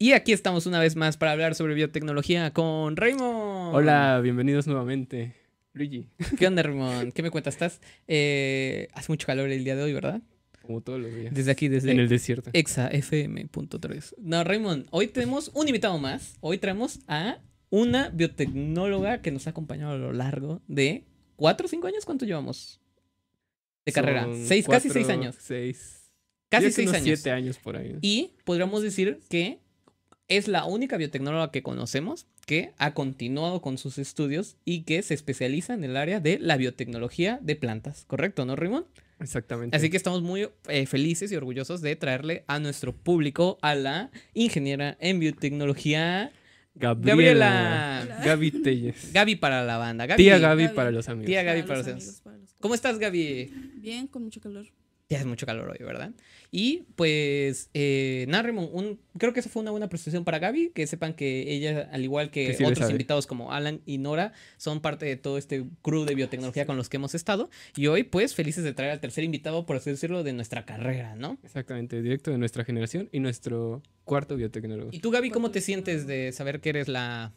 Y aquí estamos una vez más para hablar sobre biotecnología con Raymond. Hola, bienvenidos nuevamente. Luigi. ¿Qué onda, Raymond? ¿Qué me cuentas? ¿Estás? Eh, hace mucho calor el día de hoy, ¿verdad? Como todos los días. Desde aquí, desde. En el desierto. ExaFM.3. No, Raymond, hoy tenemos un invitado más. Hoy traemos a una biotecnóloga que nos ha acompañado a lo largo de cuatro o cinco años. ¿Cuánto llevamos? De carrera. Seis, casi seis años. Seis. Casi seis unos años. Siete años por ahí. Y podríamos decir que es la única biotecnóloga que conocemos que ha continuado con sus estudios y que se especializa en el área de la biotecnología de plantas, ¿correcto, no, Raymond? Exactamente. Así que estamos muy eh, felices y orgullosos de traerle a nuestro público a la ingeniera en biotecnología. Gabriela. Gabriela. Gaby Telles. Gaby para la banda. Tía Gaby, para los amigos. Tía Gabi para, los, amigos. ¿Cómo estás, Gabi? Bien, con mucho calor. Ya es mucho calor hoy, ¿verdad? Y pues eh, creo que esa fue una buena presentación para Gaby, que sepan que ella, al igual que, otros invitados como Alan y Nora, son parte de todo este crew de biotecnología con los que hemos estado. Y hoy pues felices de traer al tercer invitado, por así decirlo, de nuestra carrera, ¿no? Exactamente, directo de nuestra generación y nuestro cuarto biotecnólogo. ¿Y tú, Gaby, cómo te sientes de saber que eres la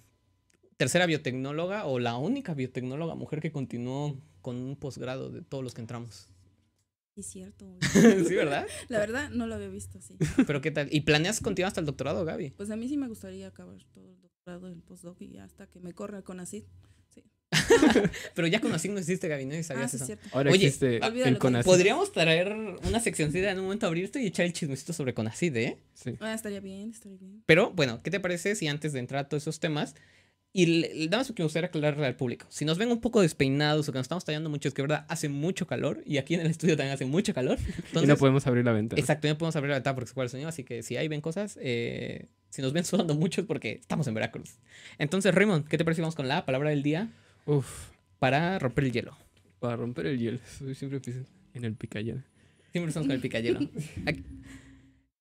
tercera biotecnóloga o la única biotecnóloga mujer que continuó con un posgrado de todos los que entramos? Es cierto. sí, ¿verdad? La verdad, no lo había visto así. Pero qué tal. ¿Y planeas continuar hasta el doctorado, Gaby? Pues a mí sí me gustaría acabar todo el doctorado, el postdoc y hasta que me corra con ACID. Sí. Pero ya con no existe, Gaby, no sabías ah, Ahora Oye, ah, Podríamos traer una seccióncita en un momento abrirte y echar el chismecito sobre Conacid, ¿eh? Sí. Ah, estaría bien, estaría bien. Pero bueno, ¿qué te parece si antes de entrar a todos esos temas y nada más que me gustaría aclararle al público. Si nos ven un poco despeinados o que nos estamos tallando mucho, es que verdad hace mucho calor. Y aquí en el estudio también hace mucho calor. Entonces, y no podemos abrir la ventana. Exacto, no podemos abrir la ventana porque se el sonido. Así que si ahí ven cosas, eh, si nos ven sudando mucho es porque estamos en Veracruz. Entonces, Raymond, ¿qué te parece? Vamos con la palabra del día. Uf. Para romper el hielo. Para romper el hielo. Siempre en el picayelo. Siempre estamos con el picayelo.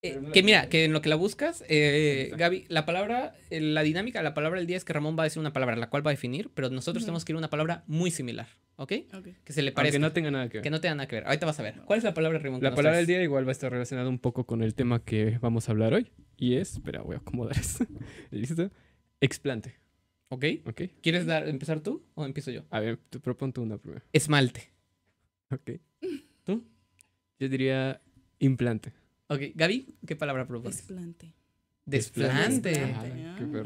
Eh, que mira, que en lo que la buscas, eh, Gaby, la palabra, la dinámica la palabra del día es que Ramón va a decir una palabra, la cual va a definir, pero nosotros tenemos que ir a una palabra muy similar, ¿ok? Que se le parezca. que no tenga nada que ver. Que no tenga nada que ver. Ahorita vas a ver. ¿Cuál es la palabra, Ramón? La palabra del día igual va a estar relacionada un poco con el tema que vamos a hablar hoy. Y es, espera, voy a acomodar eso. ¿Listo? Explante. ¿Ok? Ok. quieres dar, empezar tú o empiezo yo? A ver, te propongo una primero. Esmalte. Ok. ¿Tú? Yo diría implante. Ok, Gaby, ¿qué palabra propones? Desplante. Desplante.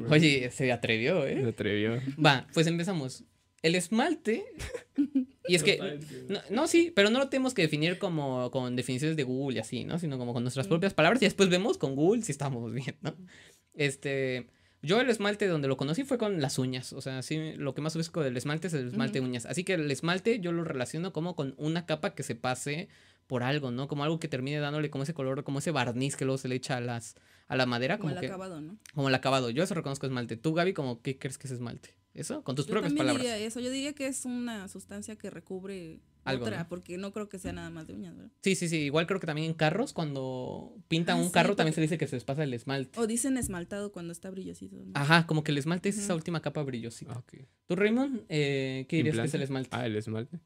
Oye, se atrevió, ¿eh? Se atrevió. Va, pues empezamos. El esmalte. y es que. No, sí, pero no lo tenemos que definir como con definiciones de Google y así, ¿no? Sino como con nuestras mm. propias palabras y después vemos con Google si estamos bien, ¿no? Este. Yo el esmalte donde lo conocí fue con las uñas. O sea, sí, lo que más busco del esmalte es el esmalte uñas. Así que el esmalte yo lo relaciono como con una capa que se pase por algo, ¿no? Como algo que termine dándole como ese color, como ese barniz que luego se le echa a las a la madera. Como, el acabado, ¿no? Como el acabado. Yo eso reconozco esmalte. Tú, Gaby, como ¿qué crees que es esmalte? ¿Eso? Con tus propias palabras. Diría eso. Yo diría que es una sustancia que recubre otra, porque no creo que sea nada más de uñas, Sí, sí, sí. Igual creo que también en carros, cuando pintan ah, un carro, también se dice que se les pasa el esmalte. O dicen esmaltado cuando está brillosito. Ajá, como que el esmalte es esa última capa brillosita. Ah, ok. ¿Tú, Raymond, eh, qué dirías que es el esmalte? Ah, el esmalte.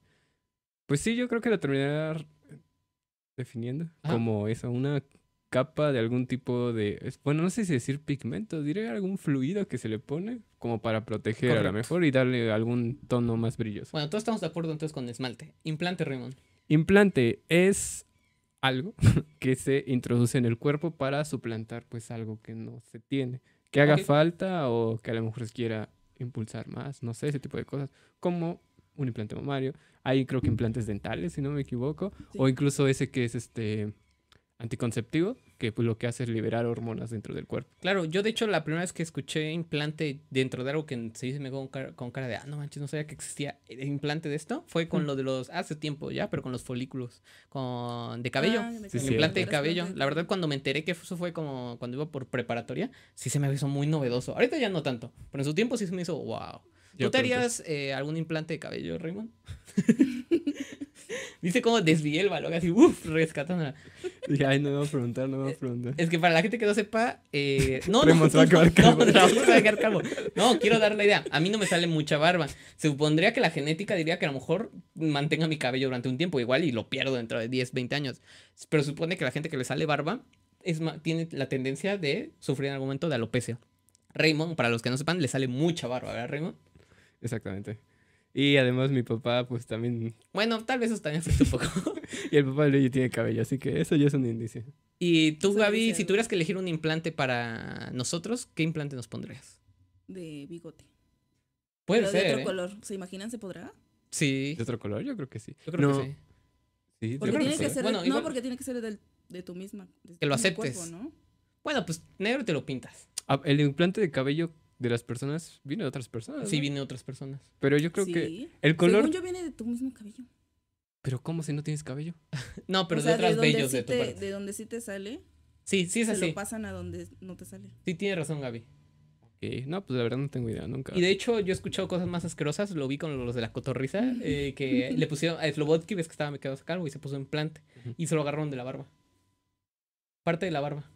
Pues sí, yo creo que dar definiendo como es una capa de algún tipo de, bueno, no sé si decir pigmento, diré algún fluido que se le pone como para proteger a lo mejor y darle algún tono más brilloso. Bueno, todos estamos de acuerdo entonces con esmalte. Implante, Raymond. Implante es algo que se introduce en el cuerpo para suplantar pues algo que no se tiene, que haga falta o que a lo mejor se quiera impulsar más, no sé, ese tipo de cosas, como un implante mamario. Hay creo que implantes dentales, si no me equivoco. O incluso ese que es este anticonceptivo, que pues, lo que hace es liberar hormonas dentro del cuerpo. Claro, yo de hecho la primera vez que escuché implante dentro de algo que se dice me con, cara, de, ah, no manches, no sabía que existía implante de esto, fue con mm. lo de los, hace tiempo ya, pero con los folículos, con de ah, cabello, implante de cabello. La verdad cuando me enteré que eso fue como cuando iba por preparatoria, sí se me hizo muy novedoso. Ahorita ya no tanto, pero en su tiempo sí se me hizo, wow. ¿Tú te harías eh, algún implante de cabello, Raymond? Dice como desvié el balón, así, uff, rescatándola. Ay, no me voy a preguntar, no me voy a eh, preguntar. Es que para la gente que no sepa, eh, no, no, no, calvo. no, quiero dar la idea. A mí no me sale mucha barba. Se supondría que la genética diría que a lo mejor mantenga mi cabello durante un tiempo igual y lo pierdo dentro de 10, 20 años. Pero supone que la gente que le sale barba es tiene la tendencia de sufrir en algún momento de alopecia. Raymond, para los que no sepan, le sale mucha barba, ¿verdad, Raymond? Exactamente. Y además mi papá, pues también... Bueno, tal vez eso también afecta un poco. y el papá de Luigi tiene cabello, así que eso ya es un indicio. Y tú, Gaby, si tuvieras que elegir un implante para nosotros, ¿qué implante nos pondrías? De bigote. Puede Pero ser. De otro ¿eh? color. ¿Se imaginan? ¿Se podrá? Sí. ¿De otro color? Yo creo que sí. Yo creo que sí. porque tiene que, ser, no, porque tiene que ser del, de tu misma. que lo aceptes. Bueno, pues negro te lo pintas. Ah, el implante de cabello de las personas viene de otras personas. Sí, viene de otras personas. Pero yo creo que el color. yo viene de tu mismo cabello. Pero ¿cómo si no tienes cabello? no, pero de otras bellos de tu De donde sí te sale. Sí, sí es se así. lo pasan a donde no te sale. Sí, tiene razón, Gaby. no, pues la verdad no tengo idea nunca. Y de hecho, yo he escuchado cosas más asquerosas. Lo vi con los de la cotorriza, eh, que le pusieron a Slobodki, ves que estaba me quedo a sacar, y se puso implante. Y se lo agarraron de la barba. Parte de la barba.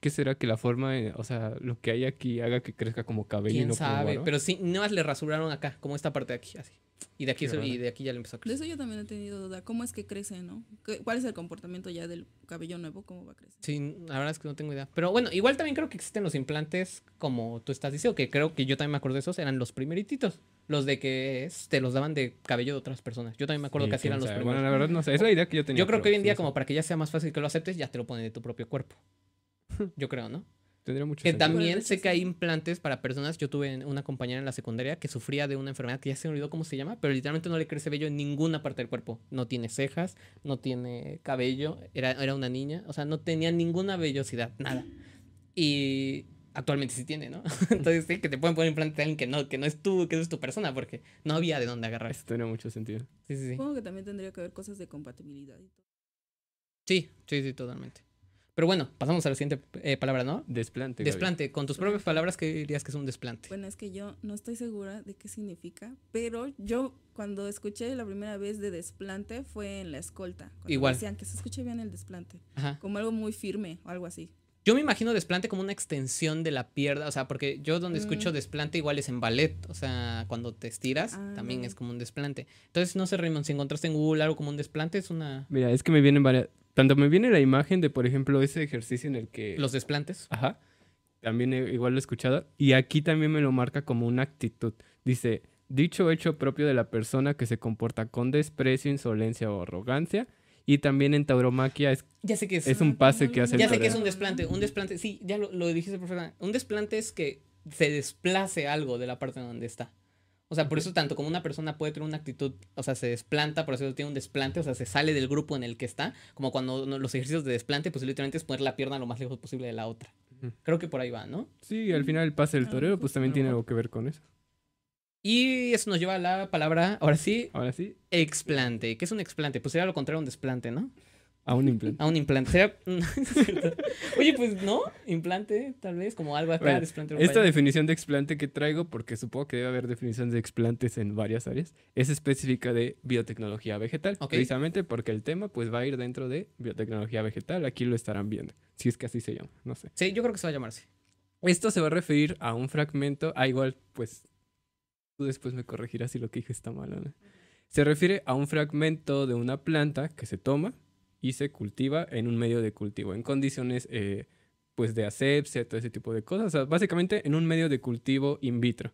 ¿Qué será que la forma, o sea, lo que hay aquí haga que crezca como cabello? ¿Quién y no sabe? pero sí, nada más le rasuraron acá, como esta parte de aquí, así. Y de aquí, de aquí ya le empezó a crecer. De eso yo también he tenido duda. ¿Cómo es que crece, no? ¿Cuál es el comportamiento ya del cabello nuevo? ¿Cómo va a crecer? Sí, la verdad es que no tengo idea. Pero bueno, igual también creo que existen los implantes, como tú estás diciendo, que creo que yo también me acuerdo de esos, eran los primerititos. Los de que te este, los daban de cabello de otras personas. Yo también me acuerdo que así eran los primeros. Bueno, la verdad no sé, es la idea que yo tenía. Yo creo que hoy en día, como para que ya sea más fácil que lo aceptes, ya te lo ponen de tu propio cuerpo. yo creo, ¿no? Tendría mucho que sentido. también sé que hay implantes para personas. Yo tuve una compañera en la secundaria que sufría de una enfermedad que ya se me olvidó cómo se llama, pero literalmente no le crece vello en ninguna parte del cuerpo. No tiene cejas, no tiene cabello, era, era una niña, o sea, no tenía ninguna vellosidad, nada. Y actualmente sí tiene, ¿no? Entonces sí, que te pueden poner implantes de alguien que no, que no es tú, que no es tu persona, porque no había de dónde agarrar. Eso tiene mucho sentido. Sí, sí, Supongo que también tendría que haber cosas de compatibilidad Sí, sí, sí, totalmente. Pero bueno, pasamos a la siguiente eh, palabra, ¿no? Desplante. Desplante. Con tus propias palabras, ¿qué dirías que es un desplante? Bueno, es que yo no estoy segura de qué significa, pero yo cuando escuché la primera vez de desplante fue en la escolta. Cuando Igual. Decían que se escuche bien el desplante. Como algo muy firme o algo así. Yo me imagino desplante como una extensión de la pierna, o sea, porque yo donde escucho mm. desplante igual es en ballet, o sea, cuando te estiras ah, también es como un desplante. Entonces, no sé, Raymond, si encontraste en Google algo como un desplante, es una... Mira, es que me vienen varias... Tanto me viene la imagen de, por ejemplo, ese ejercicio en el que... Los desplantes. Ajá. También igual lo he escuchado. Y aquí también me lo marca como una actitud. Dice, dicho hecho propio de la persona que se comporta con desprecio, insolencia o arrogancia y también en tauromaquia es, es, un pase que hace Ya sé que es un desplante, un desplante, sí, ya lo, lo dijiste perfectamente. Un desplante es que se desplace algo de la parte donde está. O sea, por eso tanto como una persona puede tener una actitud, o sea, se desplanta, por eso tiene un desplante, o sea, se sale del grupo en el que está, como cuando los ejercicios de desplante, pues literalmente es poner la pierna lo más lejos posible de la otra. Creo que por ahí va, ¿no? Sí, al final el pase del torero, ah, pues también tiene algo que ver con eso. Y eso nos lleva a la palabra, ahora sí. Ahora sí. Explante. ¿Qué es un explante? Pues sería lo contrario a un desplante, ¿no? A un implante. A un implante. Oye, pues no, implante, tal vez, como algo acá, desplante. Esta definición de explante que traigo, porque supongo que debe haber definiciones de explantes en varias áreas, es específica de biotecnología vegetal. Precisamente porque el tema pues va a ir dentro de biotecnología vegetal. Aquí lo estarán viendo. Si es que así se llama, no sé. Sí, yo creo que se va a llamar así. Esto se va a referir a un fragmento, a ah, igual, pues Tú después me corregirás si lo que dije está mal Se refiere a un fragmento de una planta que se toma y se cultiva en un medio de cultivo, en condiciones eh, pues, de asepsia, todo ese tipo de cosas. O sea, básicamente en un medio de cultivo in vitro.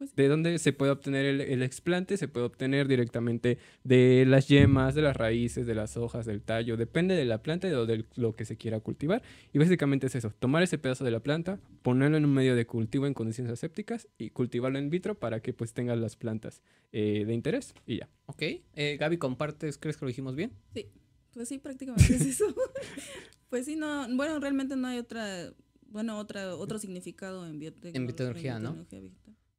Pues ¿De dónde se puede obtener el, explante? Se puede obtener directamente de las yemas, de las raíces, de las hojas, del tallo. Depende de la planta y de lo que se quiera cultivar. Y básicamente es eso, tomar ese pedazo de la planta, ponerlo en un medio de cultivo en condiciones asépticas y cultivarlo en vitro para que pues tengan las plantas eh, de interés y ya. Ok. Eh, Gaby, ¿compartes? ¿Crees que lo dijimos bien? Sí. Pues sí, prácticamente es eso. pues sí, no, bueno, realmente no hay otra, bueno, otra, otro significado en biotecnología. ¿no?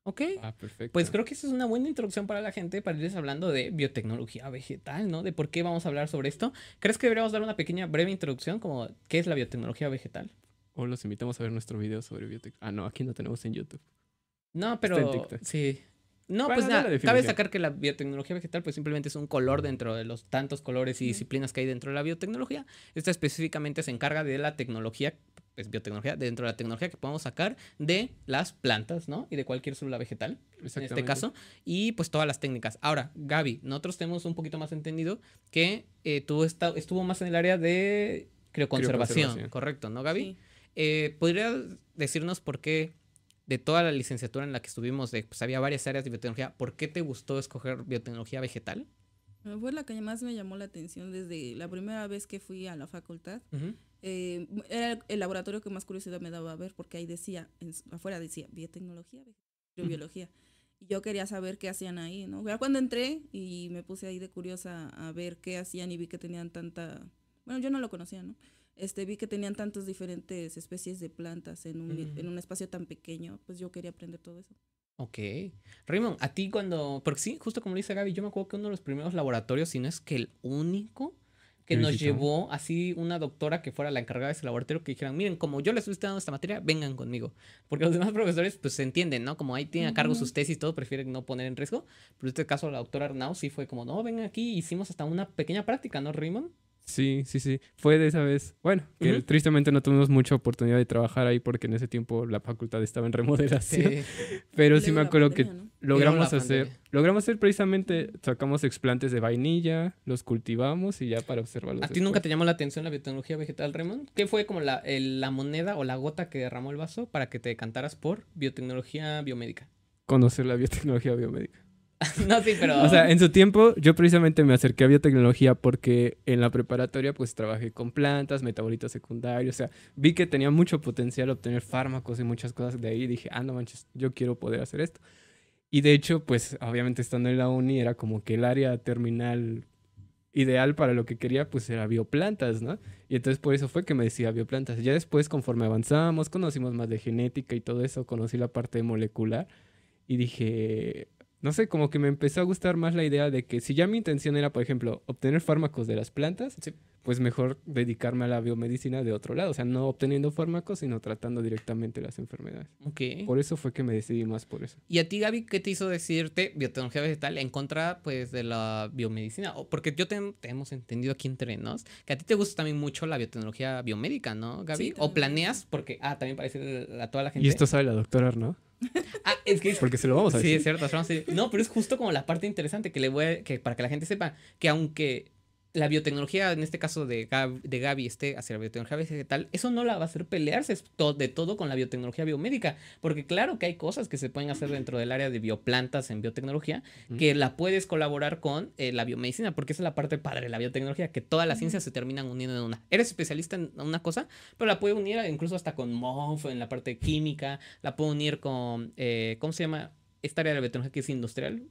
Ok. Ah, perfecto. Pues creo que esa es una buena introducción para la gente para irles hablando de biotecnología vegetal, ¿no? De por qué vamos a hablar sobre esto. ¿Crees que deberíamos dar una pequeña breve introducción como qué es la biotecnología vegetal? O los invitamos a ver nuestro video sobre biotecnología. Ah, no, aquí no tenemos en YouTube. No, pero sí. No, pues nada, cabe destacar que la biotecnología vegetal pues simplemente es un color dentro de los tantos colores y disciplinas que hay dentro de la biotecnología. Esta específicamente se encarga de la tecnología biotecnología, dentro de la tecnología que podemos sacar de las plantas, ¿no? Y de cualquier célula vegetal, en este caso, y pues todas las técnicas. Ahora, Gaby, nosotros tenemos un poquito más entendido que eh, tú estuvo más en el área de crioconservación, correcto, ¿no, Gaby? Sí. Eh, decirnos por qué de toda la licenciatura en la que estuvimos, pues había varias áreas de biotecnología, ¿por qué te gustó escoger biotecnología vegetal? Fue la que más me llamó la atención desde la primera vez que fui a la facultad. Eh, era el laboratorio que más curiosidad me daba a ver, porque ahí decía, afuera decía biotecnología, biología. Y yo quería saber qué hacían ahí, ¿no? Ya cuando entré y me puse ahí de curiosa a ver qué hacían y vi que tenían tanta. Bueno, yo no lo conocía, ¿no? Este, vi que tenían tantas diferentes especies de plantas en un, en un espacio tan pequeño, pues yo quería aprender todo eso. Ok. Raymond, a ti cuando. Porque sí, justo como dice Gaby, yo me acuerdo que uno de los primeros laboratorios, si no es que el único que nos llevó así una doctora que fuera la encargada de ese laboratorio que dijeran, miren, como yo les estoy dando esta materia, vengan conmigo. Porque los demás profesores pues se entienden, ¿no? Como ahí tienen a cargo sus tesis, todo prefieren no poner en riesgo. Pero en este caso la doctora Arnau sí fue como, no, vengan aquí, hicimos hasta una pequeña práctica, ¿no, Raymond? Sí, sí, sí. Fue de esa vez. Bueno, que tristemente no tuvimos mucha oportunidad de trabajar ahí porque en ese tiempo la facultad estaba en remodelación. Sí. Pero sí me acuerdo que logramos hacer, logramos hacer precisamente, sacamos explantes de vainilla, los cultivamos y ya para observarlos. ¿A ti nunca te llamó la atención la biotecnología vegetal, Raymond? ¿Qué fue como la, la moneda o la gota que derramó el vaso para que te decantaras por biotecnología biomédica? Conocer la biotecnología biomédica. no, sí, pero... O sea, en su tiempo yo precisamente me acerqué a biotecnología porque en la preparatoria pues trabajé con plantas, metabolitos secundarios, o sea, vi que tenía mucho potencial obtener fármacos y muchas cosas de ahí y dije, ah, no manches, yo quiero poder hacer esto. Y de hecho, pues obviamente estando en la uni era como que el área terminal ideal para lo que quería pues era bioplantas, ¿no? Y entonces por eso fue que me decía bioplantas. Ya después conforme avanzamos, conocimos más de genética y todo eso, conocí la parte molecular y dije, no sé, como que me empezó a gustar más la idea de que si ya mi intención era, por ejemplo, obtener fármacos de las plantas, pues mejor dedicarme a la biomedicina de otro lado, o sea, no obteniendo fármacos, sino tratando directamente las enfermedades. Por eso fue que me decidí más por eso. ¿Y a ti, Gaby, qué te hizo decirte biotecnología vegetal en contra, pues, de la biomedicina? Porque yo te, hemos entendido aquí entre nos que a ti te gusta también mucho la biotecnología biomédica, ¿no, Gaby? o planeas, porque, ah, también parece a toda la gente. Y esto sabe la doctora, ¿no? Ah, es que Porque se lo vamos a decir. Sí, es cierto. No, pero es justo como la parte interesante que le voy a, que para que la gente sepa que aunque la biotecnología, en este caso de, de Gaby, esté hacia la biotecnología vegetal, eso no la va a hacer pelearse de todo con la biotecnología biomédica, porque claro que hay cosas que se pueden hacer dentro del área de bioplantas en biotecnología, que la puedes colaborar con eh, la biomedicina, porque esa es la parte padre de la biotecnología, que todas las ciencias se terminan uniendo en una. Eres especialista en una cosa, pero la puede unir incluso hasta con MOF, en la parte química, la puede unir con, eh, ¿cómo se llama? Esta área de la biotecnología que es industrial,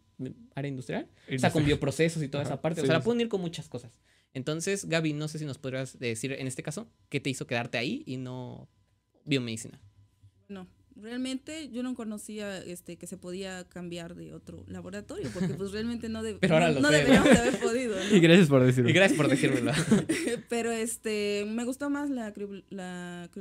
área industrial, O sea, con bioprocesos y toda esa parte. o sea, la pueden ir con muchas cosas. Entonces, Gaby, no sé si nos podrías decir en este caso, ¿qué te hizo quedarte ahí y no biomedicina? No realmente yo no conocía este que se podía cambiar de otro laboratorio porque pues realmente no, deberíamos haber podido y gracias por decirlo gracias por decírmelo pero este me gustó más la,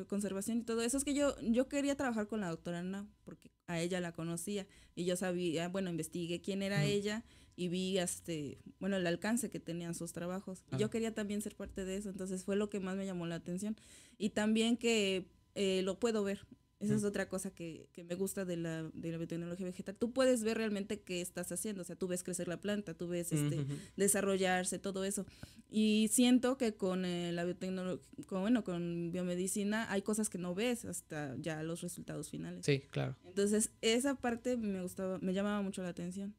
conservación y todo eso es que yo yo quería trabajar con la doctora Ana porque a ella la conocía y yo sabía bueno investigué quién era ella y vi este bueno el alcance que tenían sus trabajos yo quería también ser parte de eso entonces fue lo que más me llamó la atención y también que eh, lo puedo ver esa es otra cosa que, me gusta de la, biotecnología vegetal. Tú puedes ver realmente qué estás haciendo, o sea, tú ves crecer la planta, tú ves este, desarrollarse, todo eso. Y siento que con eh, la biotecnología, bueno, con biomedicina hay cosas que no ves hasta ya los resultados finales. Sí, claro. Entonces, esa parte me gustaba, me llamaba mucho la atención.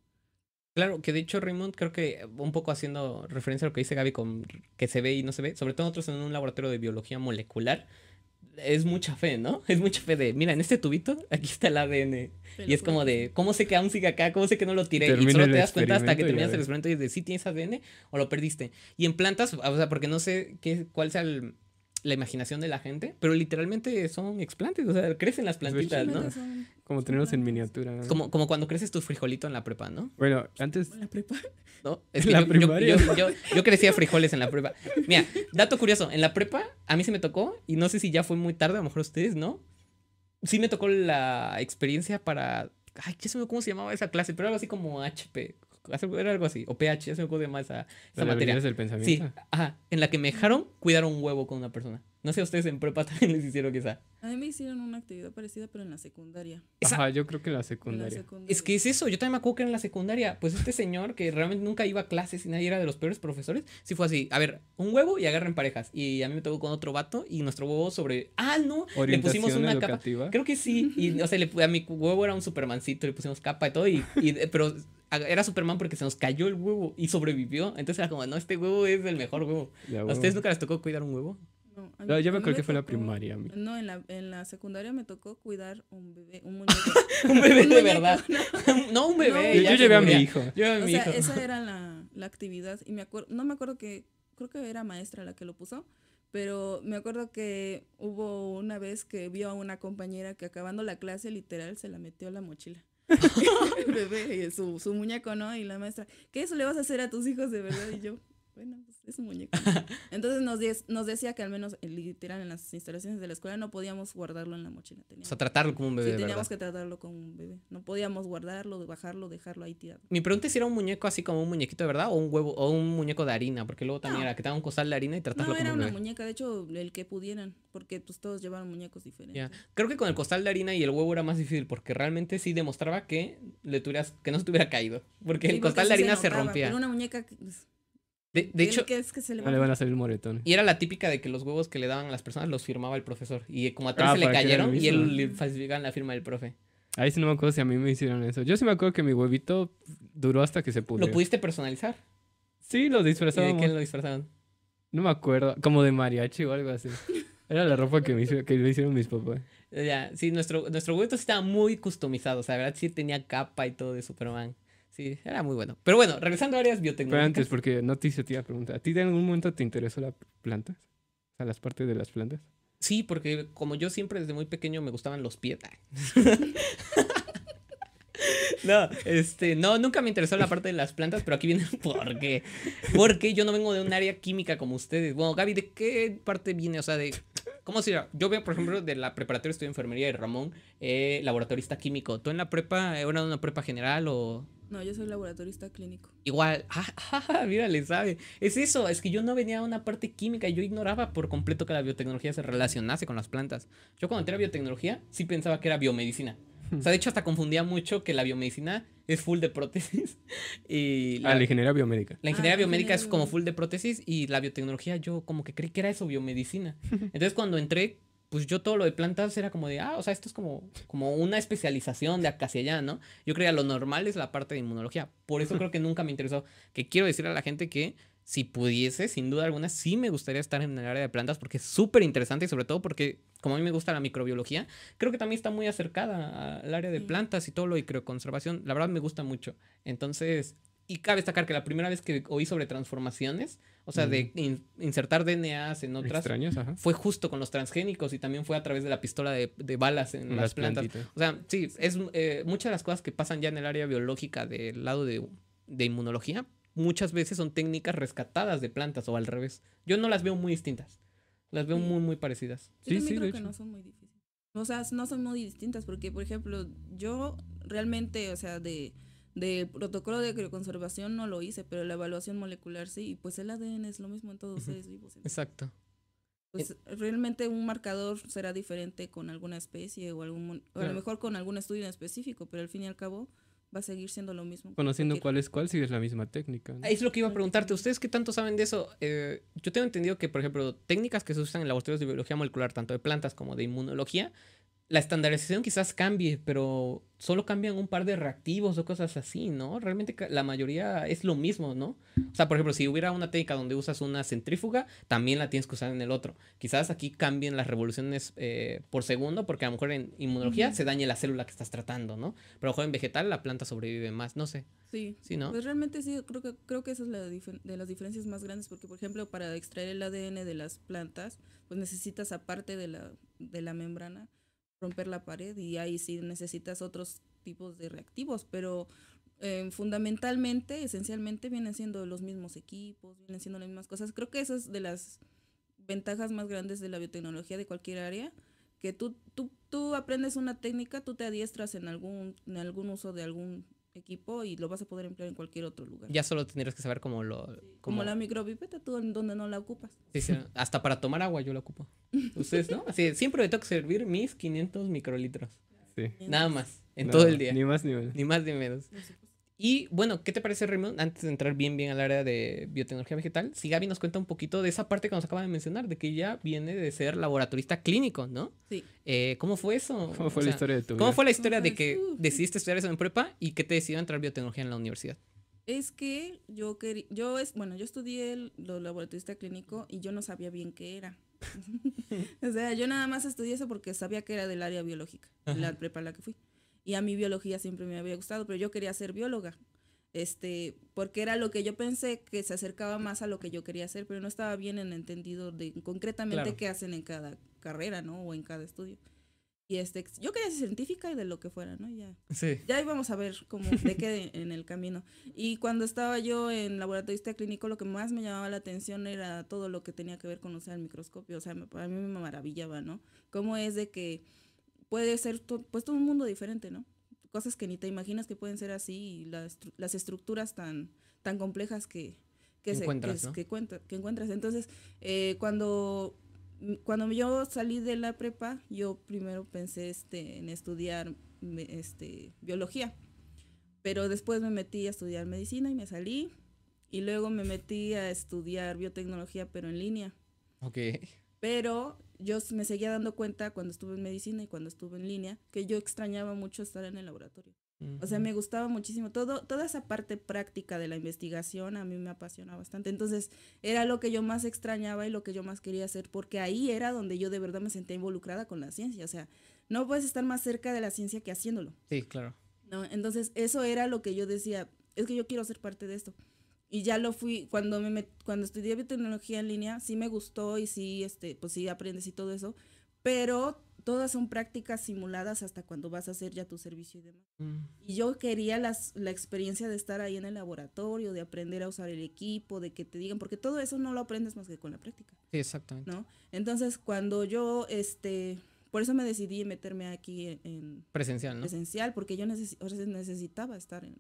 Claro, que de hecho Raymond, creo que un poco haciendo referencia a lo que dice Gaby con que se ve y no se ve, sobre todo nosotros en un laboratorio de biología molecular, es mucha fe, ¿no? Es mucha fe de, mira, en este tubito, aquí está el ADN. y es como de, ¿cómo sé que aún sigue acá? ¿Cómo sé que no lo tiré? y solo te das cuenta hasta que terminas el experimento y dices, ¿sí tienes ADN o lo perdiste. Y en plantas, o sea, porque no sé qué, cuál sea el, la imaginación de la gente, pero literalmente son explantes, o sea, crecen las pues plantitas, ¿no? Como tenemos en miniatura. Como, como cuando creces tu frijolito en la prepa, ¿no? Bueno, antes... ¿La prepa? No, es yo, Yo, crecía frijoles en la prepa. Mira, dato curioso, en la prepa a mí se me tocó, y no sé si ya fue muy tarde, a lo mejor ustedes, ¿no? Sí me tocó la experiencia para... Ay, ¿qué se cómo se llamaba esa clase, pero algo así como HP, era algo así, o PH, se me de más a, esa materia. del pensamiento? Sí, ajá, en la que me dejaron cuidar un huevo con una persona. No sé, ustedes en prepa también les hicieron quizá. A mí me hicieron una actividad parecida, pero en la secundaria. ajá, yo creo que en la secundaria. Es que es eso, yo también me acuerdo que en la secundaria, pues este señor que realmente nunca iba a clases y nadie era de los peores profesores, sí fue así, a ver, un huevo y agarren parejas. Y a mí me tocó con otro vato y nuestro huevo sobre, ah, no, le pusimos una capa. Creo que sí, y o sea, le, a mi huevo era un supermancito, le pusimos capa y todo, y pero era Superman porque se nos cayó el huevo y sobrevivió. Entonces era como, no, este huevo es el mejor huevo. ¿A ustedes nunca les tocó cuidar un huevo? No, yo me acuerdo que fue la primaria. No, en la, en la secundaria me tocó cuidar un bebé, un muñeco. un bebé de verdad. No. un bebé. yo, llevé a mi hijo. esa era la, la actividad. Y me acuerdo, no me acuerdo que, creo que era maestra la que lo puso. Pero me acuerdo que hubo una vez que vio a una compañera que acabando la clase literal se la metió a la mochila. bebé, su, su muñeco, ¿no? Y la maestra, ¿qué eso le vas a hacer a tus hijos de verdad? Y yo, bueno, pues es un muñeco. Entonces nos, nos decía que al menos eh, literal en las instalaciones de la escuela no podíamos guardarlo en la mochila. o sea, tratarlo como un bebé. Sí, teníamos que tratarlo como un bebé. No podíamos guardarlo, bajarlo, dejarlo ahí tirado. Mi pregunta es si era un muñeco así como un muñequito de verdad o un huevo o un muñeco de harina, porque luego también era que te un costal de harina y tratarlo como un bebé. No, era una muñeca, de hecho, el que pudieran, porque pues todos llevaban muñecos diferentes. Creo que con el costal de harina y el huevo era más difícil, porque realmente sí demostraba que, le tuvieras, que no se hubiera caído, porque el costal de harina se, rompía. Pero una muñeca... Pues, de, hecho, ah, le, van... a salir moretón. Y era la típica de que los huevos que le daban a las personas los firmaba el profesor. Y como a tres ah, se le cayeron y él le falsificaban la firma del profe. Ahí sí no me acuerdo si a mí me hicieron eso. Yo sí me acuerdo que mi huevito duró hasta que se pudrió. ¿Lo pudiste personalizar? Sí, lo disfrazaron ¿De quién lo disfrazaron? No me acuerdo. Como de mariachi o algo así. Era la ropa que me, hicieron mis papás. Ya, sí, nuestro, nuestro huevito estaba muy customizado. O sea, la verdad sí tenía capa y todo de Superman era muy bueno. Pero bueno, regresando a áreas biotecnológicas. Pero antes, porque no te hice tía pregunta. ¿A ti de algún momento te interesó las plantas? O sea, las partes de las plantas. Sí, porque como yo siempre desde muy pequeño me gustaban los pies. No, este, no, nunca me interesó la parte de las plantas, pero aquí viene por Porque yo no vengo de un área química como ustedes. Bueno, Gaby, ¿de qué parte viene? O sea, de. ¿Cómo se llama? Yo veo, por ejemplo, de la preparatoria estudio de enfermería de Ramón, eh, laboratorista químico. ¿Tú en la prepa era una prepa general o no, yo soy laboratorista clínico. Igual, ah, ah, mira, le sabe. Es eso, es que yo no venía a una parte química, yo ignoraba por completo que la biotecnología se relacionase con las plantas. Yo cuando entré a biotecnología sí pensaba que era biomedicina. Hmm. O sea, de hecho hasta confundía mucho que la biomedicina es full de prótesis. Y ah, la, ingeniería biomédica. La ingeniería biomédica es como full de prótesis y la biotecnología yo como que creí que era eso, biomedicina. Entonces cuando entré pues yo todo lo de plantas era como de, ah, o sea, esto es como, como una especialización de acá hacia allá, ¿no? Yo creía lo normal es la parte de inmunología. Por eso creo que nunca me interesó. Que quiero decir a la gente que si pudiese, sin duda alguna, sí me gustaría estar en el área de plantas porque es súper interesante y sobre todo porque, como a mí me gusta la microbiología, creo que también está muy acercada al área de plantas y todo lo de crioconservación. La verdad me gusta mucho. Entonces, y cabe destacar que la primera vez que oí sobre transformaciones, o sea, de mm. insertar DNAs en otras, Extraños, fue justo con los transgénicos y también fue a través de la pistola de, balas en, las, plantas. O sea, sí, es eh, muchas de las cosas que pasan ya en el área biológica del lado de, inmunología, muchas veces son técnicas rescatadas de plantas o al revés. Yo no las veo muy distintas, las veo muy, muy parecidas. Yo sí, sí, creo que no son muy difíciles. O sea, no son muy distintas porque, por ejemplo, yo realmente, o sea, de del protocolo de crioconservación no lo hice, pero la evaluación molecular sí, y pues el ADN es lo mismo en todos seres vivos. Exacto. Pues realmente un marcador será diferente con alguna especie o, algún, a lo mejor con algún estudio en específico, pero al fin y al cabo va a seguir siendo lo mismo. Conociendo cuál es cuál, es la misma técnica. Ah, es lo que iba a preguntarte. ¿Ustedes qué tanto saben de eso? Eh, yo tengo entendido que, por ejemplo, técnicas que se usan en laboratorios de biología molecular, tanto de plantas como de inmunología, la estandarización quizás cambie, pero solo cambian un par de reactivos o cosas así, ¿no? Realmente la mayoría es lo mismo, ¿no? O sea, por ejemplo, si hubiera una técnica donde usas una centrífuga, también la tienes que usar en el otro. Quizás aquí cambien las revoluciones eh, por segundo, porque a lo mejor en inmunología se dañe la célula que estás tratando, ¿no? Pero a lo mejor en vegetal la planta sobrevive más, no sé. Sí. ¿Sí, no? Pues realmente sí, creo que, creo que esa es la de las diferencias más grandes, porque por ejemplo, para extraer el ADN de las plantas, pues necesitas aparte de la, de la membrana romper la pared y ahí sí necesitas otros tipos de reactivos, pero eh, fundamentalmente, esencialmente vienen siendo los mismos equipos, vienen siendo las mismas cosas. Creo que esa es de las ventajas más grandes de la biotecnología de cualquier área, que tú, tú, tú aprendes una técnica, tú te adiestras en algún, en algún uso de algún equipo y lo vas a poder emplear en cualquier otro lugar. Ya solo tendrías que saber cómo lo... Como la micropipeta, tú donde no la ocupas. Sí, sí, hasta para tomar agua yo la ocupo. Ustedes, ¿no? Así, siempre me tengo que servir mis 500 microlitros. Sí. Nada más, en todo el día. Ni más ni menos. Ni más ni menos. Y bueno, ¿qué te parece Raymond? Antes de entrar bien bien al área de biotecnología vegetal, si Gaby nos cuenta un poquito de esa parte que nos acaba de mencionar, de que ella viene de ser laboratorista clínico, ¿no? Sí. Eh, ¿Cómo fue eso? ¿Cómo fue la historia de tu ¿Cómo fue la historia de que decidiste estudiar eso en prepa y que te decidió entrar biotecnología en la universidad? Es que yo quería, yo es, bueno, yo estudié el, lo laboratorista clínico y yo no sabía bien qué era. o sea, yo nada más estudié eso porque sabía que era del área biológica, la prepa a la que fui y a mi biología siempre me había gustado, pero yo quería ser bióloga. Este, porque era lo que yo pensé que se acercaba más a lo que yo quería hacer, pero no estaba bien en entendido de concretamente qué hacen en cada carrera, ¿no? O en cada estudio. Y este, yo quería ser científica y de lo que fuera, ¿no? Ya. Sí. Ya íbamos a ver cómo de qué en el camino. Y cuando estaba yo en laboratorio este clínico, lo que más me llamaba la atención era todo lo que tenía que ver con usar el microscopio. O sea, para mí me maravillaba, ¿no? Cómo es de que puede ser pues todo un mundo diferente, ¿no? Cosas que ni te imaginas que pueden ser así y las, las estructuras tan, tan complejas que, se, encuentras, que, encuentras. Entonces, eh, cuando, cuando yo salí de la prepa, yo primero pensé este, en estudiar este, biología, pero después me metí a estudiar medicina y me salí, y luego me metí a estudiar biotecnología, pero en línea. Ok. Pero yo me seguía dando cuenta cuando estuve en medicina y cuando estuve en línea que yo extrañaba mucho estar en el laboratorio. O sea, me gustaba muchísimo todo, toda esa parte práctica de la investigación a mí me apasiona bastante. Entonces, era lo que yo más extrañaba y lo que yo más quería hacer porque ahí era donde yo de verdad me sentía involucrada con la ciencia, o sea, no puedes estar más cerca de la ciencia que haciéndolo. Sí, claro. No, entonces eso era lo que yo decía, es que yo quiero ser parte de esto y ya lo fui, cuando, me cuando estudié biotecnología en línea, sí me gustó y sí, este, pues sí aprendes y todo eso, pero todas son prácticas simuladas hasta cuando vas a hacer ya tu servicio y demás. Mm. Y yo quería las, la experiencia de estar ahí en el laboratorio, de aprender a usar el equipo, de que te digan, porque todo eso no lo aprendes más que con la práctica. Sí, exactamente. ¿no? Entonces, cuando yo, este, por eso me decidí meterme aquí en... presencial, ¿no? Presencial, porque yo necesitaba estar en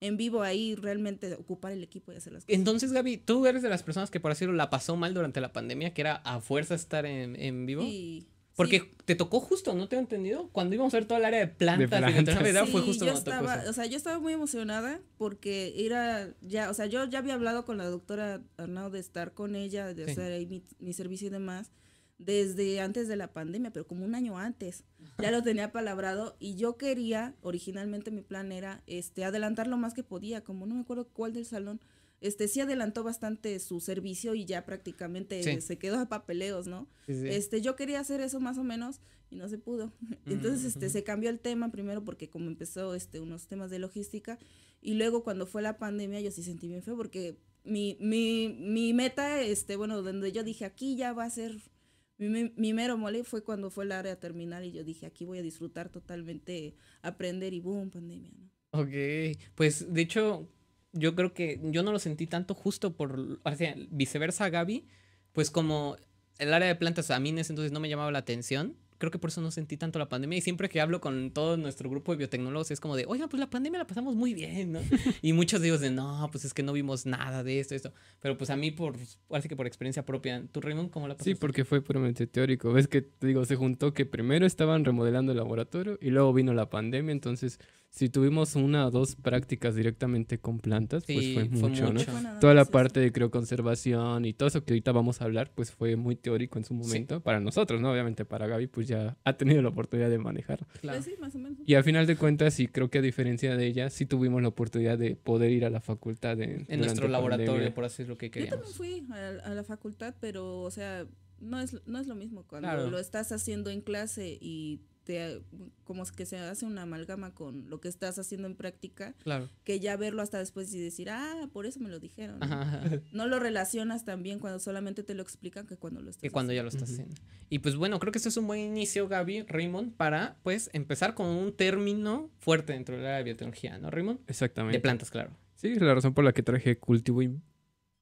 en vivo ahí realmente ocupar el equipo y hacer las cosas. Entonces, Gaby, tú eres de las personas que, por decirlo, la pasó mal durante la pandemia, que era a fuerza estar en, en vivo. Sí. Porque te tocó justo, ¿no te he entendido? Cuando íbamos a ver todo el área de plantas, de plantas. sí, fue justo yo estaba, O sea, yo estaba muy emocionada porque era ya, o sea, yo ya había hablado con la doctora Arnaud de estar con ella, de hacer ahí mi servicio y demás, desde antes de la pandemia, pero como un año antes ya lo tenía palabrado y yo quería, originalmente mi plan era este, adelantar lo más que podía, como no me acuerdo cuál del salón, este sí adelantó bastante su servicio y ya prácticamente se quedó a papeleos, ¿no? Este, yo quería hacer eso más o menos y no se pudo. Mm, Entonces, este, se cambió el tema primero porque como empezó este unos temas de logística y luego cuando fue la pandemia yo sí sentí bien feo porque mi, mi, mi meta, este, bueno, donde yo dije aquí ya va a ser mi, mero mole fue cuando fue el área terminal y yo dije, aquí voy a disfrutar totalmente, aprender y boom, pandemia, Ok, pues de hecho, yo creo que yo no lo sentí tanto justo por, viceversa Gaby, pues como el área de plantas a mí en ese entonces no me llamaba la atención, creo que por eso no sentí tanto la pandemia. Y siempre que hablo con todo nuestro grupo de biotecnólogos es como de, oiga, pues la pandemia la pasamos muy bien, ¿no? y muchos de de, no, pues es que no vimos nada de esto, esto. Pero pues a mí, por, parece que por experiencia propia, ¿tu Raymond cómo la pasaste? Sí, porque fue puramente teórico. Ves que, digo, se juntó que primero estaban remodelando el laboratorio y luego vino la pandemia, entonces si tuvimos una o dos prácticas directamente con plantas, pues fue, mucho, Toda la parte de crioconservación y todo eso que ahorita vamos a hablar, pues fue muy teórico en su momento para nosotros, ¿no? Obviamente para Gaby, pues ya ha tenido la oportunidad de manejar. Claro. Pues sí, más o menos. Y al final de cuentas, sí, creo que a diferencia de ella, sí tuvimos la oportunidad de poder ir a la facultad. en nuestro laboratorio, por así es lo que queríamos. Yo también fui a, la facultad, pero, o sea, no es, lo mismo cuando lo estás haciendo en clase y te, como que se hace una amalgama con lo que estás haciendo en práctica, que ya verlo hasta después y decir, ah, por eso me lo dijeron. ¿no? lo relacionas tan bien cuando solamente te lo explican que cuando lo estás Que cuando ya lo estás haciendo. Y pues bueno, creo que este es un buen inicio, Gaby, Raymond, para pues empezar con un término fuerte dentro de la biotecnología, ¿no, Raymond? Exactamente. De plantas, claro. Sí, es la razón por la que traje cultivo y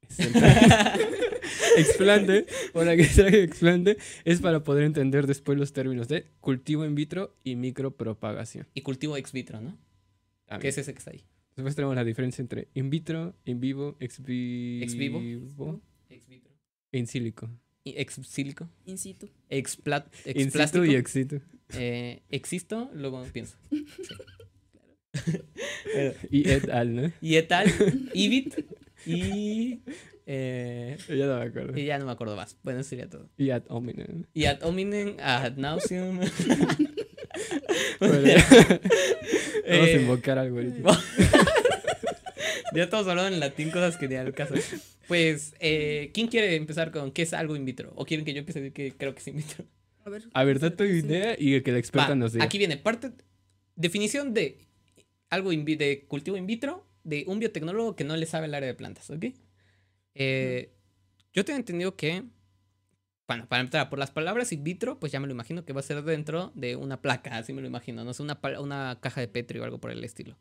explante, la que explante, es para poder entender después los términos de cultivo in vitro y micropropagación. Y cultivo ex vitro, ¿no? Ah, es ese que está ahí? Después tenemos la diferencia entre in vitro, in vivo, ex vivo. Ex vitro. In silico. ex silico. In situ. Ex, ex in situ y ex situ. Eh, existo, luego pienso. y et al, ¿no? Y et al. Ibit. Y. Eh, ya no me acuerdo. Y ya no me acuerdo más. Bueno, eso sería todo. Y ad hominem. Y ad hominem, ad nauseum. vamos a eh, invocar algo ya todos hablando en latín, cosas que ni al caso. Pues, eh, ¿quién quiere empezar con qué es algo in vitro? ¿O quieren que yo empiece a decir que creo que es in vitro? A ver, a ver, date tu idea y que la experta nos diga. Aquí viene parte, definición de algo in, de cultivo in vitro de un biotecnólogo que no le sabe el área de plantas, ¿ok? Eh, yo tengo entendido que, bueno, para empezar, por las palabras in vitro, pues ya me lo imagino que va a ser dentro de una placa, así me lo imagino, no sé, una, una caja de Petri o algo por el estilo.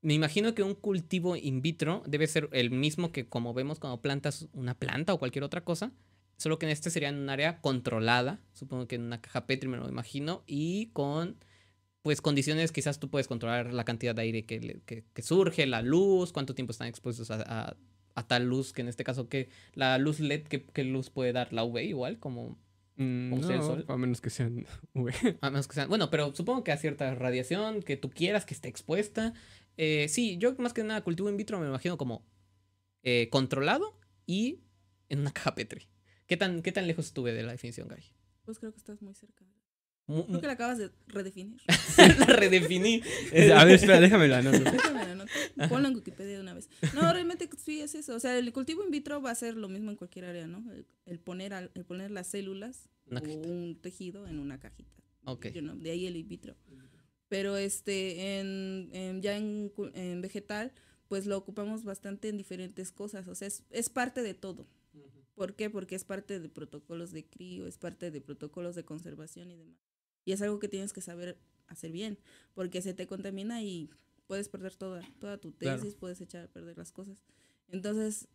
Me imagino que un cultivo in vitro debe ser el mismo que como vemos cuando plantas una planta o cualquier otra cosa, solo que en este sería en un área controlada, supongo que en una caja Petri me lo imagino, y con pues condiciones quizás tú puedes controlar la cantidad de aire que, surge, la luz, cuánto tiempo están expuestos a, tal luz, que en este caso que la luz LED, ¿qué, luz puede dar? ¿La UV igual? Como, un mm, sol. A menos que sean UV. A menos que sean, bueno, pero supongo que a cierta radiación que tú quieras que esté expuesta. Eh, sí, yo más que nada cultivo in vitro me imagino como eh, controlado y en una caja Petri. ¿Qué tan, ¿Qué tan lejos estuve de la definición, Gary? Pues creo que estás muy cerca. Creo que la acabas de redefinir. la redefiní. A ver, espera, déjame la nota. Déjame la nota. Ponlo en Wikipedia de una vez. No, realmente sí es eso. O sea, el cultivo in vitro va a ser lo mismo en cualquier área, ¿no? El, poner, el poner las células o un tejido en una cajita. Ok. De ahí el in vitro. Pero este, en, en ya en, vegetal, pues lo ocupamos bastante en diferentes cosas. O sea, es, es parte de todo. ¿Por qué? Porque es parte de protocolos de crío, es parte de protocolos de conservación y demás. Y es algo que tienes que saber hacer bien, porque se te contamina y puedes perder toda, toda tu tesis, puedes echar a perder las cosas. Entonces,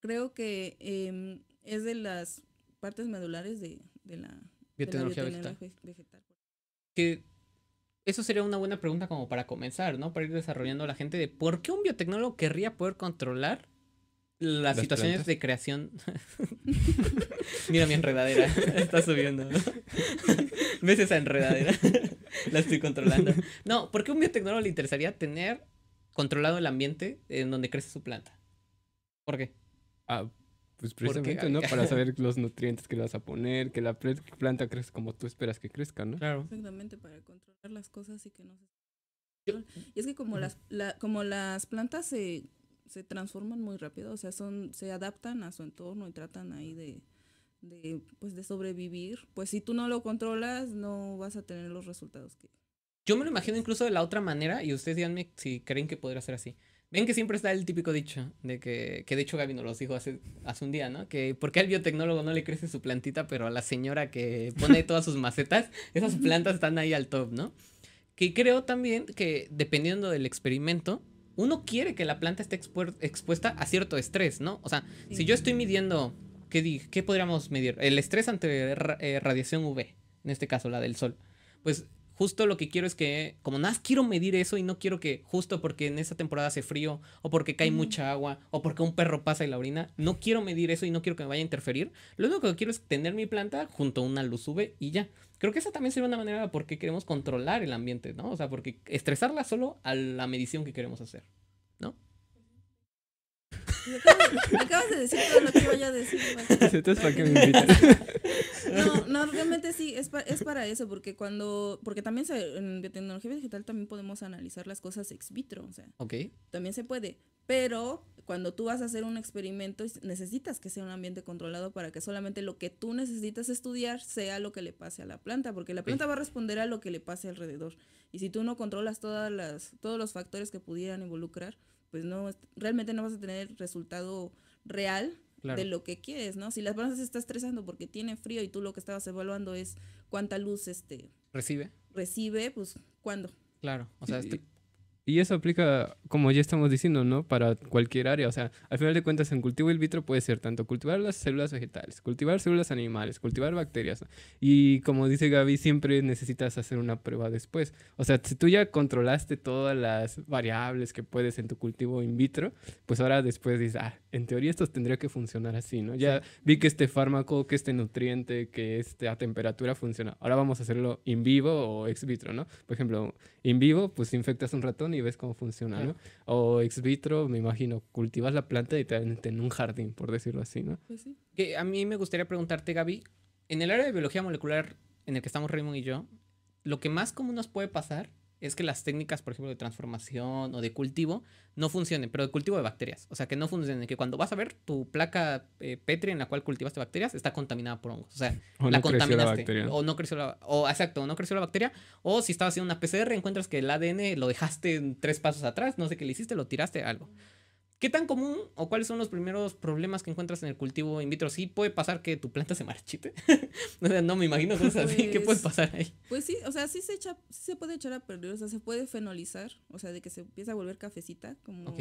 creo que em, es de las partes medulares de, de la biotecnología, vegetal. Que eso sería una buena pregunta como para comenzar, ¿no? Para ir desarrollando a la gente de por qué un biotecnólogo querría poder controlar las, situaciones de creación. Mira mi enredadera, está subiendo. ¿Ves esa enredadera? la estoy controlando. No, ¿por qué a un biotecnólogo le interesaría tener controlado el ambiente en donde crece su planta? ¿Por qué? Ah, pues precisamente, ¿no? Para saber los nutrientes que le vas a poner, que la planta crece como tú esperas que crezca, ¿no? Claro. Exactamente, para controlar las cosas y que no se... Y es que como las, como las plantas se, se transforman muy rápido, o sea, son, se adaptan a su entorno y tratan ahí de de, pues, de sobrevivir, pues si tú no lo controlas, no vas a tener los resultados que... Yo me lo imagino incluso de la otra manera, y ustedes díganme si creen que podría ser así. Ven que siempre está el típico dicho, de que, de hecho Gaby nos lo dijo hace, hace un día, ¿no? Que porque al biotecnólogo no le crece su plantita, pero a la señora que pone todas sus macetas, esas plantas están ahí al top, ¿no? Que creo también que dependiendo del experimento, uno quiere que la planta esté expuesta a cierto estrés, ¿no? O sea, si yo estoy midiendo ¿qué, podríamos medir? El estrés ante eh, radiación UV, en este caso la del sol. Pues justo lo que quiero es que, como nada, quiero medir eso y no quiero que, justo porque en esta temporada hace frío, o porque cae mucha agua, o porque un perro pasa y la orina, no quiero medir eso y no quiero que me vaya a interferir. Lo único que quiero es tener mi planta junto a una luz UV y ya. Creo que esa también sería una manera porque queremos controlar el ambiente, ¿no? O sea, porque estresarla solo a la medición que queremos hacer. acabas, de decir todo lo que iba a decir. Entonces, ¿para qué me no, no, realmente sí, es, para eso, porque cuando, porque también se, en biotecnología digital también podemos analizar las cosas ex vitro, o sea, también se puede, pero cuando tú vas a hacer un experimento necesitas que sea un ambiente controlado para que solamente lo que tú necesitas estudiar sea lo que le pase a la planta, porque la planta va a responder a lo que le pase alrededor. Y si tú no controlas todas las, todos los factores que pudieran involucrar, pues no, realmente no vas a tener resultado real de lo que quieres, ¿no? Si las personas se está estresando porque tiene frío y tú lo que estabas evaluando es cuánta luz este... Recibe. Recibe, pues, ¿cuándo? Claro, o sea, este, y eso aplica, como ya estamos diciendo, ¿no? Para cualquier área. O sea, al final de cuentas, en cultivo in vitro puede ser tanto cultivar las células vegetales, cultivar células animales, cultivar bacterias. Y como dice Gaby, siempre necesitas hacer una prueba después. O sea, si tú ya controlaste todas las variables que puedes en tu cultivo in vitro, pues ahora después dices, ah, en teoría esto tendría que funcionar así, ¿no? Ya vi que este fármaco, que este nutriente, que este a temperatura funciona. Ahora vamos a hacerlo in vivo o ex vitro, ¿no? Por ejemplo, in vivo, pues infectas un ratón y y ves cómo funciona, ¿no? O ex vitro, me imagino, cultivas la planta y te en un jardín, por decirlo así, ¿no? Pues a mí me gustaría preguntarte, Gaby, en el área de biología molecular en el que estamos Raymond y yo, lo que más común nos puede pasar es que las técnicas, por ejemplo, de transformación o de cultivo no funcionen, pero de cultivo de bacterias. O sea, que no funcionen, que cuando vas a ver tu placa eh, Petri en la cual cultivaste bacterias está contaminada por hongos. O sea, la contaminaste. o no creció la o exacto, no creció la bacteria. O si estabas haciendo una PCR, encuentras que el ADN lo dejaste tres pasos atrás, no sé qué le hiciste, lo tiraste algo. ¿Qué tan común o cuáles son los primeros problemas que encuentras en el cultivo in vitro? Sí puede pasar que tu planta se marchite. no me imagino cosas pues, así. ¿Qué puede pues, pasar ahí? Pues sí, o sea, sí se echa, se puede echar a perder, o sea, se puede fenolizar, o sea, de que se empieza a volver cafecita, como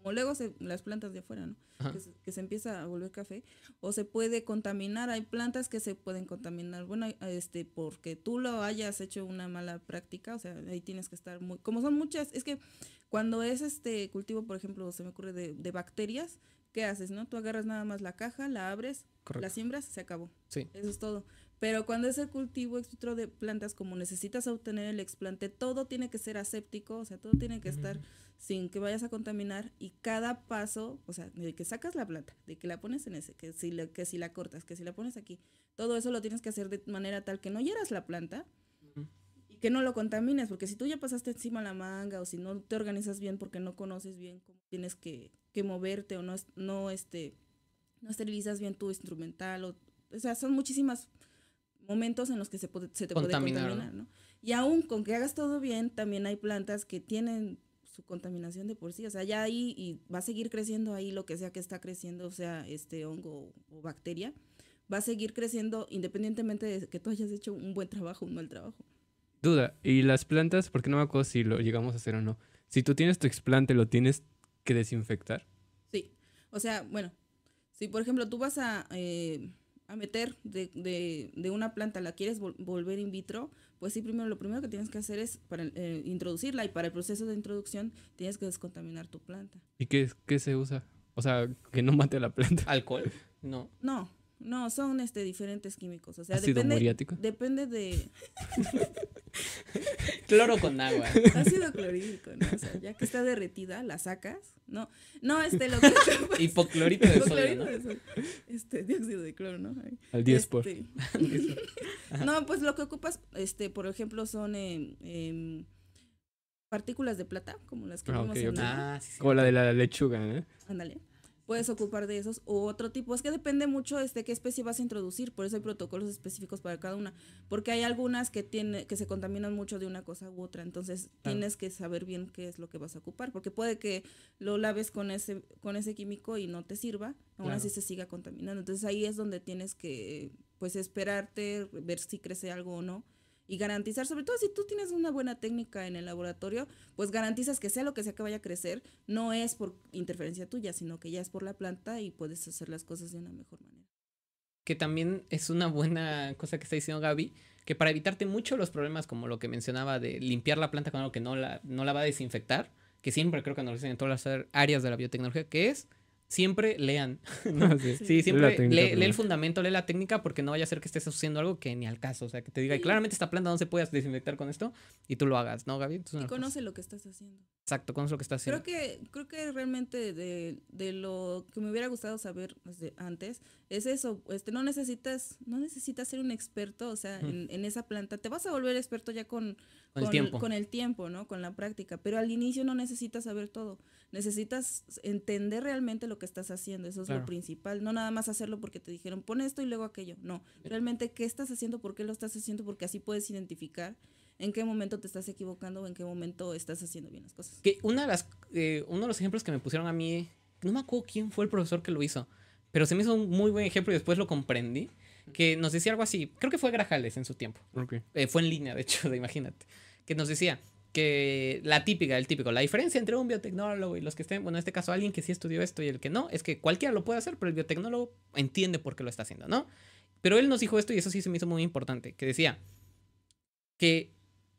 como luego las plantas de afuera, ¿no? Que se, empieza a volver café, o se puede contaminar, hay plantas que se pueden contaminar, bueno, este, porque tú lo hayas hecho una mala práctica, o sea, ahí tienes que estar muy, como son muchas, es que cuando es este cultivo, por ejemplo, se me ocurre de, bacterias, ¿qué haces, no? Tú agarras nada más la caja, la abres, la siembras, se acabó. Sí. Eso es todo. Pero cuando es el cultivo extra de plantas, como necesitas obtener el explante, todo tiene que ser aséptico, o sea, todo tiene que estar sin que vayas a contaminar y cada paso, o sea, de que sacas la planta, de que la pones en ese, que si, la, que si la cortas, que si la pones aquí, todo eso lo tienes que hacer de manera tal que no hieras la planta y que no lo contamines, porque si tú ya pasaste encima la manga o si no te organizas bien porque no conoces bien cómo tienes que, que moverte o no, no, este, no esterilizas bien tu instrumental, o, o sea, son muchísimas momentos en los que se, te puede contaminar, ¿no? Y aún con que hagas todo bien, también hay plantas que tienen su contaminación de por sí, o sea, ya ahí y va a seguir creciendo ahí lo que sea que está creciendo, o sea, este hongo o bacteria, va a seguir creciendo independientemente de que tú hayas hecho un buen trabajo o un mal trabajo. Duda, y las plantas, porque no me acuerdo si lo llegamos a hacer o no, si tú tienes tu explante, ¿lo tienes que desinfectar? Sí, o sea, bueno, si por ejemplo tú vas a... Eh, a meter de, de, una planta, la quieres volver in vitro, pues sí, primero lo primero que tienes que hacer es para eh, introducirla y para el proceso de introducción tienes que descontaminar tu planta. ¿Y qué, qué se usa? O sea, que no mate a la planta. ¿Alcohol? No. No, no, son este diferentes químicos. O sea, ¿Ácido depende, muriático? Depende de. Cloro con agua. Ácido clorhídrico, ¿no? O sea, ya que está derretida, la sacas. No, no, este lo que. Hipoclorito de sodio, ¿no? De Este, dióxido de cloro, ¿no? Al 10 por. Este, no, pues lo que ocupas, este, por ejemplo, son em, em, partículas de plata, como las que ah, vemos ah, sí, sí. Como la de la lechuga, ¿eh? Ándale puedes ocupar de esos u otro tipo. Es que depende mucho este qué especie vas a introducir, por eso hay protocolos específicos para cada una, porque hay algunas que tiene, que se contaminan mucho de una cosa u otra, entonces tienes que saber bien qué es lo que vas a ocupar, porque puede que lo laves con ese con ese químico y no te sirva, aún así se siga contaminando. Entonces ahí es donde tienes que pues esperarte, ver si crece algo o no y garantizar, sobre todo si tú tienes una buena técnica en el laboratorio, pues garantizas que sea lo que sea que vaya a crecer, no es por interferencia tuya, sino que ya es por la planta y puedes hacer las cosas de una mejor manera. Que también es una buena cosa que está diciendo Gaby, que para evitarte mucho los problemas como lo que mencionaba de limpiar la planta con algo que no la, no la va a desinfectar, que siempre creo que nos dicen en todas las áreas de la biotecnología, que es siempre lean. Ah, sí, siempre lee, el fundamento, lee la técnica, porque no vaya a ser que estés haciendo algo que ni al caso. O sea, que te diga, y claramente esta planta no se puede desinfectar con esto y tú lo hagas, ¿no, Gaby? y conoce lo que estás haciendo. Exacto, conoce lo que estás haciendo. Creo que, creo que realmente de, de lo que me hubiera gustado saber pues, antes es eso. Este, no, necesitas, no necesitas ser un experto, o sea, en, esa planta. Te vas a volver experto ya con, tiempo. con el tiempo, ¿no? Con la práctica. Pero al inicio no necesitas saber todo necesitas entender realmente lo que estás haciendo, eso es lo principal, no nada más hacerlo porque te dijeron pon esto y luego aquello, no, realmente qué estás haciendo, por qué lo estás haciendo, porque así puedes identificar en qué momento te estás equivocando o en qué momento estás haciendo bien las cosas. Que una de las, eh, uno de los ejemplos que me pusieron a mí, no me acuerdo quién fue el profesor que lo hizo, pero se me hizo un muy buen ejemplo y después lo comprendí, que nos decía algo así, creo que fue Grajales en su tiempo, eh, fue en línea de hecho, de, imagínate, que nos decía, que la típica, el típico, la diferencia entre un biotecnólogo y los que estén, bueno, en este caso alguien que sí estudió esto y el que no, es que cualquiera lo puede hacer, pero el biotecnólogo entiende por qué lo está haciendo, ¿no? Pero él nos dijo esto y eso sí se me hizo muy importante, que decía que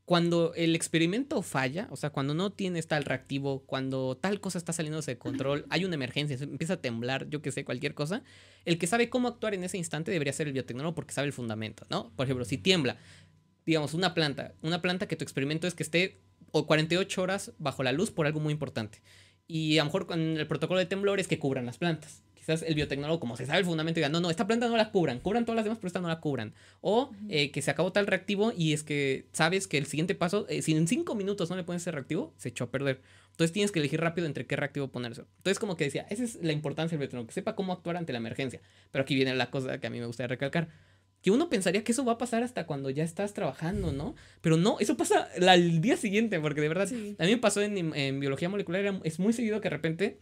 cuando el experimento falla, o sea, cuando no tienes tal reactivo, cuando tal cosa está saliendo de control, hay una emergencia, empieza a temblar, yo que sé, cualquier cosa, el que sabe cómo actuar en ese instante debería ser el biotecnólogo porque sabe el fundamento, ¿no? Por ejemplo, si tiembla, digamos, una planta, una planta que tu experimento es que esté o 48 horas bajo la luz por algo muy importante. Y a lo mejor con el protocolo de temblores que cubran las plantas. Quizás el biotecnólogo, como se sabe el fundamento, diga, no, no, esta planta no la cubran, cubran todas las demás, pero esta no la cubran. O eh, que se acabó tal reactivo y es que sabes que el siguiente paso, eh, si en 5 minutos no le pones ese reactivo, se echó a perder. Entonces tienes que elegir rápido entre qué reactivo ponerse. Entonces como que decía, esa es la importancia del biotecnólogo, que sepa cómo actuar ante la emergencia. Pero aquí viene la cosa que a mí me gusta recalcar que uno pensaría que eso va a pasar hasta cuando ya estás trabajando, ¿no? Pero no, eso pasa al día siguiente, porque de verdad, a mí me pasó en, biología molecular, es muy seguido que de repente,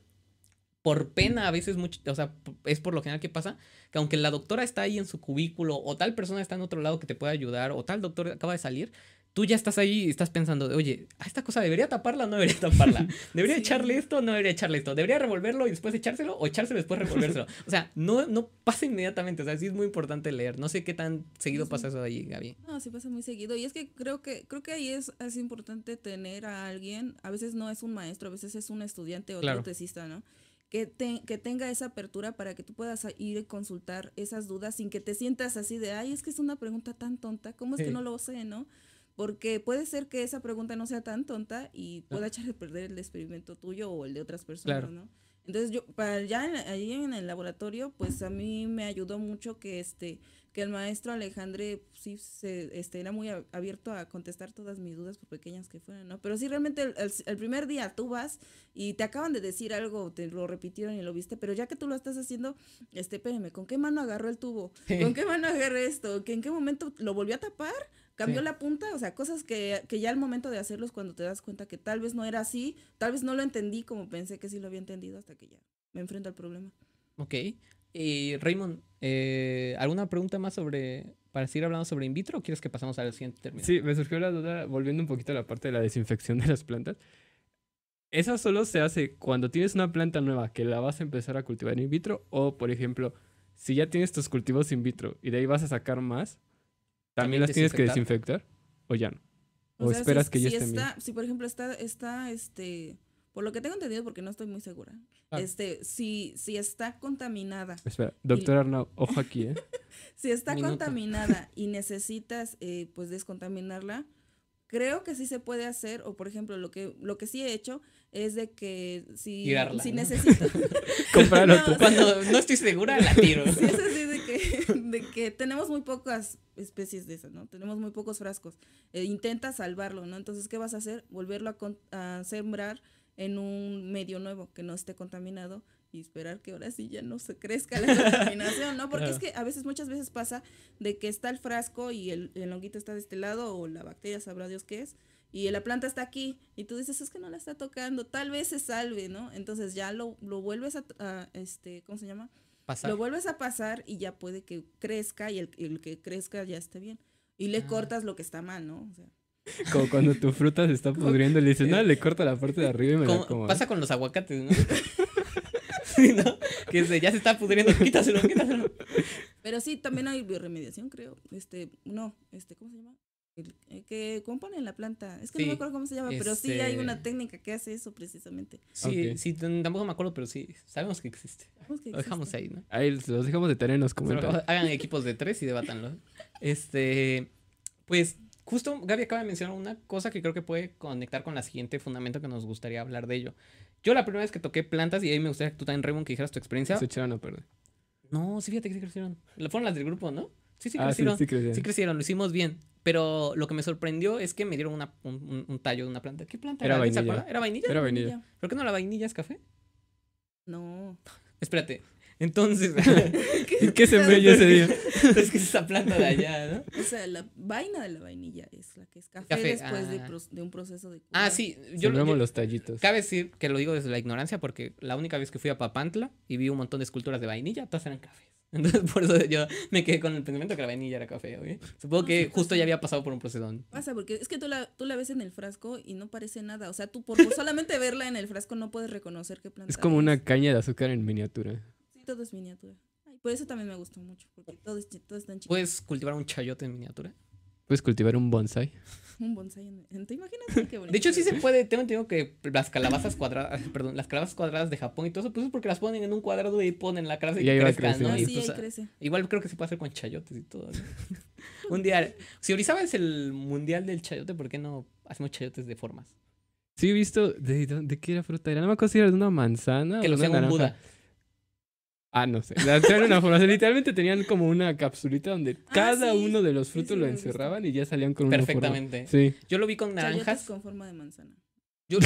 por pena a veces, mucho, o sea, es por lo general que pasa, que aunque la doctora está ahí en su cubículo, o tal persona está en otro lado que te puede ayudar, o tal doctor acaba de salir, tú ya estás ahí y estás pensando, oye, a esta cosa debería taparla o no debería taparla. Debería echarle esto o no debería echarle esto. Debería revolverlo y después echárselo o echárselo y después revolvérselo. O sea, no, no pasa inmediatamente. O sea, sí es muy importante leer. No sé qué tan seguido pasa eso ahí, Gaby. No, sí pasa muy seguido. Y es que creo que, creo que ahí es, es importante tener a alguien, a veces no es un maestro, a veces es un estudiante o un tesista, ¿no? Que, que, tenga esa apertura para que tú puedas ir a consultar esas dudas sin que te sientas así de, ay, es que es una pregunta tan tonta, ¿cómo es que no lo sé, no? Porque puede ser que esa pregunta no sea tan tonta y ah. pueda echar a perder el experimento tuyo o el de otras personas, ¿no? Entonces yo, para ya allí en el laboratorio, pues a mí me ayudó mucho que este, que el maestro Alejandre sí se, este, era muy abierto a contestar todas mis dudas, por pequeñas que fueran, ¿no? Pero sí realmente el, primer día tú vas y te acaban de decir algo, te lo repitieron y lo viste, pero ya que tú lo estás haciendo, este, espérame, ¿con qué mano agarró el tubo? ¿Con qué mano agarré esto? ¿Que en qué momento lo volvió a tapar? cambió la punta, o sea, cosas que, ya al momento de hacerlos, cuando te das cuenta que tal vez no era así, tal vez no lo entendí como pensé que sí lo había entendido hasta que ya me enfrento al problema. Ok. Raymond, eh, ¿alguna pregunta más sobre, para seguir hablando sobre in vitro o quieres que pasamos al siguiente término? Sí, me surgió la duda, volviendo un poquito a la parte de la desinfección de las plantas. ¿Esa solo se hace cuando tienes una planta nueva que la vas a empezar a cultivar in vitro o, por ejemplo, si ya tienes tus cultivos in vitro y de ahí vas a sacar más, ¿También las tienes que desinfectar? ¿O ya no? ¿O, esperas que ya si está, Si, por ejemplo, está, está, este, por lo que tengo entendido, porque no estoy muy segura, ah. este, si, si está contaminada. Espera, doctor Arnaud, Arnau, ojo aquí, ¿eh? si está contaminada y necesitas, eh, pues, descontaminarla, creo que sí se puede hacer, o por ejemplo, lo que, lo que sí he hecho es de que si, si necesito... Comprar no, Cuando no estoy segura, la tiro. sí, es de que tenemos muy pocas especies de esas, ¿no? Tenemos muy pocos frascos. Eh, intenta salvarlo, ¿no? Entonces, ¿qué vas a hacer? Volverlo a, sembrar en un medio nuevo que no esté contaminado y esperar que ahora sí ya no se crezca la contaminación, ¿no? Porque es que a veces, muchas veces pasa de que está el frasco y el, el honguito está de este lado o la bacteria, sabrá Dios qué es, y la planta está aquí y tú dices es que no la está tocando, tal vez se salve, ¿no? Entonces ya lo, lo vuelves a, a, este, ¿cómo se llama? Lo vuelves a pasar y ya puede que crezca y el, que crezca ya esté bien. Y le cortas lo que está mal, ¿no? O sea. Como cuando tu fruta se está pudriendo, le dices, no, le corta la parte de arriba y me como. ¿eh?". Pasa con los aguacates, ¿no? Que ya se está pudriendo, quítaselo, quítaselo. Pero sí, también hay bioremediación, creo. Este, no, este, ¿cómo se llama? Eh, que componen la planta. Es que no me acuerdo cómo se llama, pero sí hay una este técnica que hace eso precisamente. Sí, sí, tampoco me acuerdo, pero sí, sabemos que existe. Lo dejamos ahí, ¿no? Ahí los dejamos de tener, en los Hagan equipos de tres y debátanlo. este, pues justo Gaby acaba de mencionar una cosa que creo que puede conectar con la siguiente fundamento que nos gustaría hablar de ello. Yo la primera vez que toqué plantas, y ahí me gustaría que tú también, Raymond, que dijeras tu experiencia. Se echaron No, sí, fíjate que sí crecieron. Fueron las del grupo, ¿no? Sí, Sí, ah, sí, crecieron. Sí crecieron, lo hicimos bien. Pero lo que me sorprendió es que me dieron un, tallo de una planta. ¿Qué planta era? Era vainilla. ¿Era vainilla? Era vainilla. ¿Pero qué no la vainilla es café? No. Espérate, entonces, ¿qué, se ese día? es que esa planta de allá, ¿no? O sea, la vaina de la vainilla es la que es café, después ah. de, un proceso de... Ah, sí. Yo, los tallitos. Cabe decir que lo digo desde la ignorancia porque la única vez que fui a Papantla y vi un montón de esculturas de vainilla, todas eran cafés. Entonces, por eso yo me quedé con el pensamiento que la vainilla era café, Supongo que justo ya había pasado por un procedón. Pasa, porque es que tú la, ves en el frasco y no parece nada. O sea, tú por, solamente verla en el frasco no puedes reconocer qué planta es. como una caña de azúcar en miniatura todo es miniatura. Ay, por eso también me gustó mucho, porque todo, es, todo tan chico. ¿Puedes cultivar un chayote en miniatura? ¿Puedes cultivar un bonsai? Un bonsai ¿Te imaginas qué bonito? De hecho, sí se puede. Tengo entendido que las calabazas cuadradas, perdón, las calabazas cuadradas de Japón y todo eso, pues es porque las ponen en un cuadrado y ponen la clase y, ah, pues, ah, crece. ¿no? ahí Igual creo que se puede hacer con chayotes y todo. un día, si Orizaba es el mundial del chayote, ¿por qué no hacemos chayotes de formas? Sí, he visto. ¿De, qué era fruta? Era, nada más acuerdo si era de una manzana. Que lo sea un Buda. Ah, no sé. una Literalmente tenían como una capsulita donde ah, cada uno de los frutos lo encerraban y ya salían con Perfectamente. una Perfectamente. Sí. Yo lo vi con naranjas. Con forma de manzana. Yo,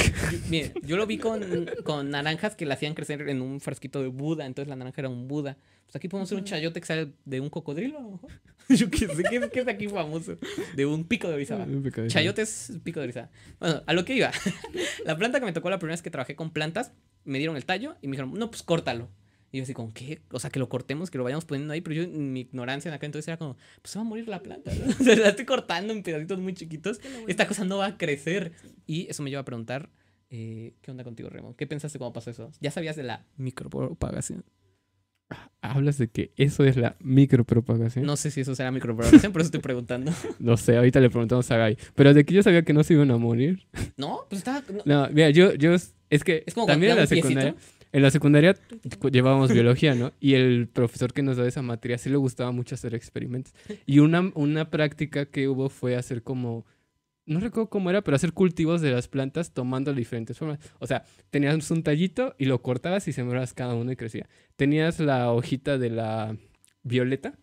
lo vi con, naranjas que la hacían crecer en un frasquito de Buda, entonces la naranja era un Buda. Pues aquí podemos hacer un chayote que sale de un cocodrilo, Yo qué sé, ¿qué, es aquí famoso? De un pico de orizaba. Chayote es pico de orizaba. Bueno, a lo que iba. La planta que me tocó la primera vez que trabajé con plantas, me dieron el tallo y me dijeron, no, pues córtalo. Y yo así con ¿qué? O sea, que lo cortemos, que lo vayamos poniendo ahí, pero yo en mi ignorancia en acá entonces era como, pues se va a morir la planta, o sea, la estoy cortando en pedacitos muy chiquitos, esta cosa no va a crecer. Y eso me lleva a preguntar, eh, ¿qué onda contigo, Remo? ¿Qué pensaste cuando pasó eso? ¿Ya sabías de la micropropagación? Ah, hablas de que eso es la micropropagación. No sé si eso será micropropagación, por eso estoy preguntando. no sé, ahorita le preguntamos a Guy. Pero de que yo sabía que no se iban a morir. No, pues estaba. No, mira, yo, Es que. Es como también la secundaria. En la secundaria llevábamos biología, ¿no? Y el profesor que nos da esa materia sí le gustaba mucho hacer experimentos. Y una, una práctica que hubo fue hacer como no recuerdo cómo era, pero hacer cultivos de las plantas tomando diferentes formas. O sea, tenías un tallito y lo cortabas y sembrabas cada uno y crecía. Tenías la hojita de la violeta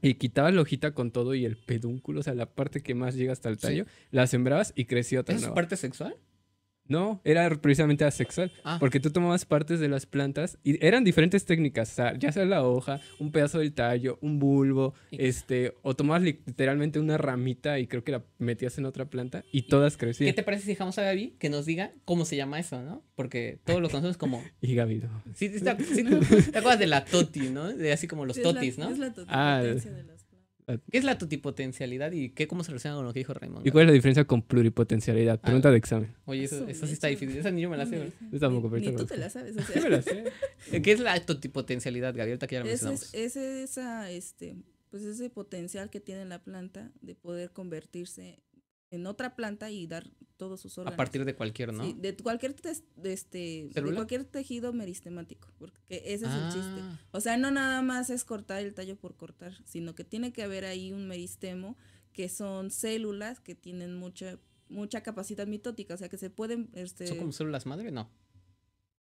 y quitabas la hojita con todo y el pedúnculo, o sea, la parte que más llega hasta el tallo, la sembrabas y crecía otra. ¿Es parte sexual? No, era precisamente asexual, ah. porque tú tomabas partes de las plantas y eran diferentes técnicas, ya sea la hoja, un pedazo del tallo, un bulbo, este, o tomabas literalmente una ramita y creo que la metías en otra planta y, todas crecían. ¿Qué te parece si dejamos a Gaby que nos diga cómo se llama eso, no? Porque todos lo conocemos como... y Gaby, no. Sí, te, acuerdas de la toti, ¿no? De así como los totis, ¿no? Es la toti. Ah, ¿Qué es la totipotencialidad y qué, cómo se relaciona con lo que dijo Raymond? ¿Y cuál es la diferencia con pluripotencialidad? Ah. Pregunta de examen. Oye, eso, sí está difícil. Esa ni me la sé. ni, tú te la sabes. me la eh, ¿Qué es la totipotencialidad, Gabriel? que ya lo mencionamos? Es, es esa, este, pues ese potencial que tiene la planta de poder convertirse en otra planta y dar todos sus órganos. A partir de cualquier, ¿no? de cualquier este de cualquier tejido meristemático, porque ese es el ah. chiste. O sea, no nada más es cortar el tallo por cortar, sino que tiene que haber ahí un meristemo que son células que tienen mucha mucha capacidad mitótica, o sea, que se pueden este son como células madre, no.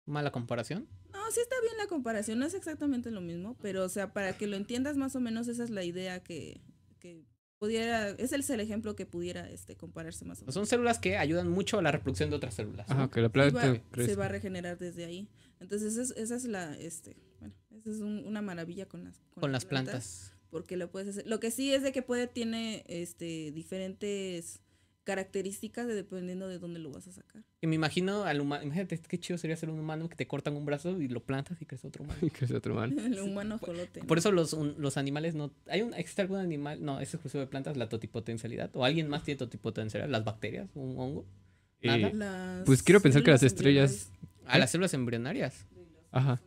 ¿Mala comparación? No, sí está bien la comparación, no es exactamente lo mismo, pero o sea, para que lo entiendas más o menos esa es la idea que, que pudiera, es el ejemplo que pudiera este, compararse más o Son células que ayudan mucho a la reproducción de otras células. se, va, a regenerar desde ahí. Entonces, esa es, la, este, bueno, esa es una maravilla con las, con, las plantas, Porque lo puedes hacer. Lo que sí es de que puede, tiene este, diferentes características dependiendo de dónde lo vas a sacar. Y me imagino al humano, imagínate qué chido sería ser un humano que te cortan un brazo y lo plantas y crece otro humano. y crece otro humano. el humano colote. Por eso los, animales no, hay un, existe algún animal, no, es exclusivo de plantas, la totipotencialidad, o alguien más tiene totipotencialidad, las bacterias, un hongo. ¿Nada? pues quiero pensar que las estrellas... A ah, las células embrionarias. Ajá.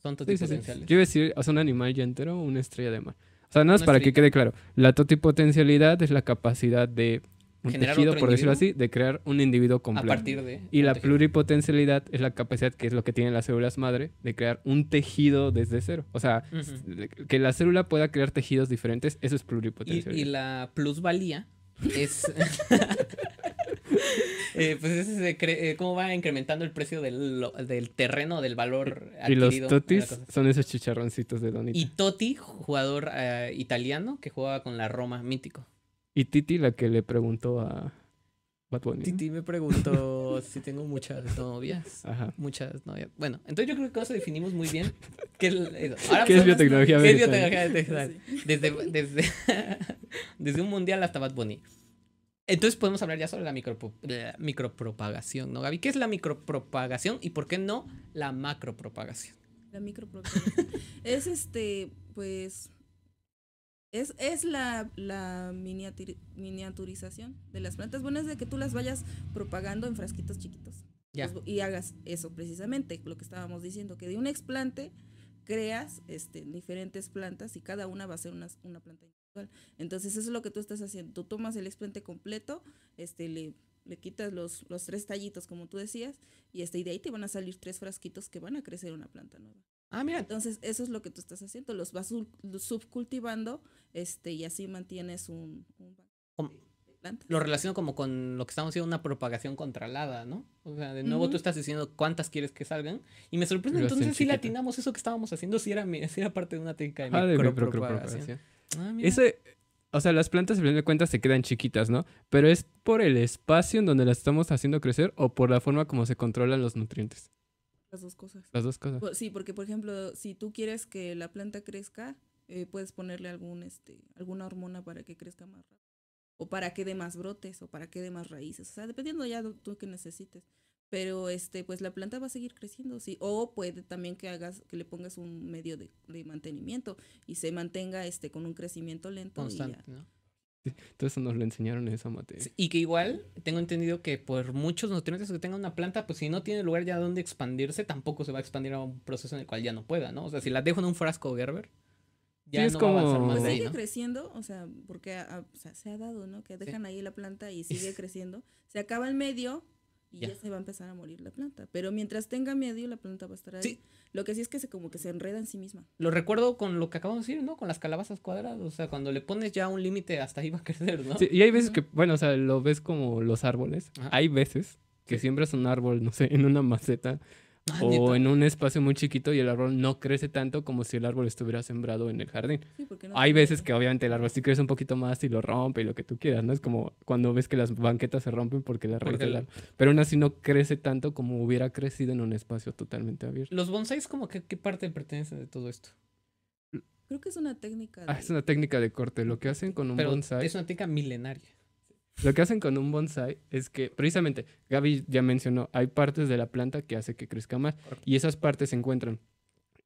Son totipotenciales. Yo iba a decir, o un animal ya entero, una estrella de mar. O sea, nada más para que quede claro, la totipotencialidad es la capacidad de un tejido, por decirlo así, de crear un individuo completo. Y la pluripotencialidad es la capacidad que es lo que tienen las células madre de crear un tejido desde cero. O sea, que la célula pueda crear tejidos diferentes, eso es pluripotencialidad. Y, la plusvalía es. Eh, pues ese es eh, cómo va incrementando el precio del, terreno, del valor y, adquirido. los totis son esos chicharroncitos de Donita. Y Totti, jugador eh, italiano que jugaba con la Roma, mítico. Y Titi la que le preguntó a Bad Bunny. Titi me preguntó si tengo muchas novias. Ajá. Muchas novias. Bueno, entonces yo creo que eso definimos muy bien qué Desde, un mundial hasta Bad Bunny. Entonces podemos hablar ya sobre la eh, micropropagación, ¿no, Gaby? ¿Qué es la micropropagación y por qué no la macropropagación? La micropropagación es este, pues es, es la, miniaturización de las plantas. Bueno, es de que tú las vayas propagando en frasquitos chiquitos. Pues, y hagas eso precisamente, lo que estábamos diciendo, que de un explante creas este, diferentes plantas y cada una va a ser una, planta individual. Entonces eso es lo que tú estás haciendo. Tú tomas el explante completo, este, le, le quitas los, tres tallitos, como tú decías, y, este, y de ahí te van a salir tres frasquitos que van a crecer una planta nueva. Ah, mira. Entonces, eso es lo que tú estás haciendo, los vas subcultivando este, y así mantienes un... Lo relaciono como con lo que estamos haciendo, una propagación controlada, ¿no? O sea, de nuevo tú estás diciendo cuántas quieres que salgan. Y me sorprende entonces si latinamos eso que estábamos haciendo, si era, parte de una técnica de, ah, de micropropagación. Ah, mira. Ese, o sea, las plantas, al final de cuentas, se quedan chiquitas, ¿no? Pero es por el espacio en donde las estamos haciendo crecer o por la forma como se controlan los nutrientes. Las dos cosas. Las dos cosas. sí, porque por ejemplo, si tú quieres que la planta crezca, eh, puedes ponerle algún, este, alguna hormona para que crezca más rápido. O para que dé más brotes, o para que dé más raíces. O sea, dependiendo ya de tú que necesites. Pero este, pues la planta va a seguir creciendo, sí. O puede también que hagas, que le pongas un medio de, mantenimiento y se mantenga este con un crecimiento lento. y ¿no? Entonces eso nos lo enseñaron en esa materia. Y que igual tengo entendido que por muchos nutrientes que tenga una planta, pues si no tiene lugar ya donde expandirse, tampoco se va a expandir a un proceso en el cual ya no pueda, ¿no? O sea, si la dejo en un frasco Gerber, ya no va a ser más. Pues sigue creciendo, o sea, porque ah, ah, se ha dado, ¿no? Que dejan ahí la planta y sigue creciendo. Se acaba el medio, y ya. se va a empezar a morir la planta. Pero mientras tenga medio, la planta va a estar ahí. Lo que sí es que se como que se enreda en sí misma. Lo recuerdo con lo que acabamos de decir, ¿no? Con las calabazas cuadradas. O sea, cuando le pones ya un límite, hasta ahí va a crecer, ¿no? Sí, y hay veces que, bueno, o sea, lo ves como los árboles. Hay veces que siembras un árbol, no sé, en una maceta Ah, o en un espacio muy chiquito y el árbol no crece tanto como si el árbol estuviera sembrado en el jardín. Hay veces que obviamente el árbol sí crece un poquito más y lo rompe y lo que tú quieras, ¿no? Es como cuando ves que las banquetas se rompen porque la raíz el árbol. Pero aún así no crece tanto como hubiera crecido en un espacio totalmente abierto. ¿Los bonsáis como qué parte pertenecen de todo esto? Creo que es una técnica. Ah, es una técnica de corte. Lo que hacen con un Pero bonsai. Es una técnica milenaria. Lo que hacen con un bonsai es que, precisamente, Gaby ya mencionó, hay partes de la planta que hace que crezca más y esas partes se encuentran.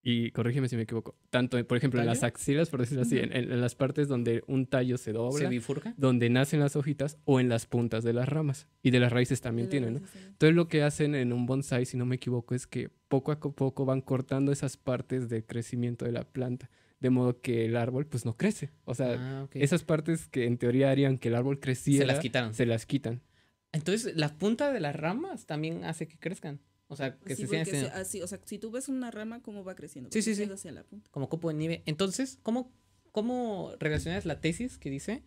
Y corrígeme si me equivoco. Tanto, por ejemplo, en las axilas, por decirlo así, en, las partes donde un tallo se dobla, donde nacen las hojitas o en las puntas de las ramas y de las raíces también tienen. ¿no? Entonces, lo que hacen en un bonsai, si no me equivoco, es que poco a poco van cortando esas partes de crecimiento de la planta de modo que el árbol pues no crece. O sea, ah, esas partes que en teoría harían que el árbol creciera, se las quitaron. Se las quitan. Entonces, la punta de las ramas también hace que crezcan. O sea, que se así, o sea, si tú ves una rama cómo va creciendo, sí, sí, sí. Como copo de nieve. Entonces, ¿cómo cómo relacionas la tesis que dice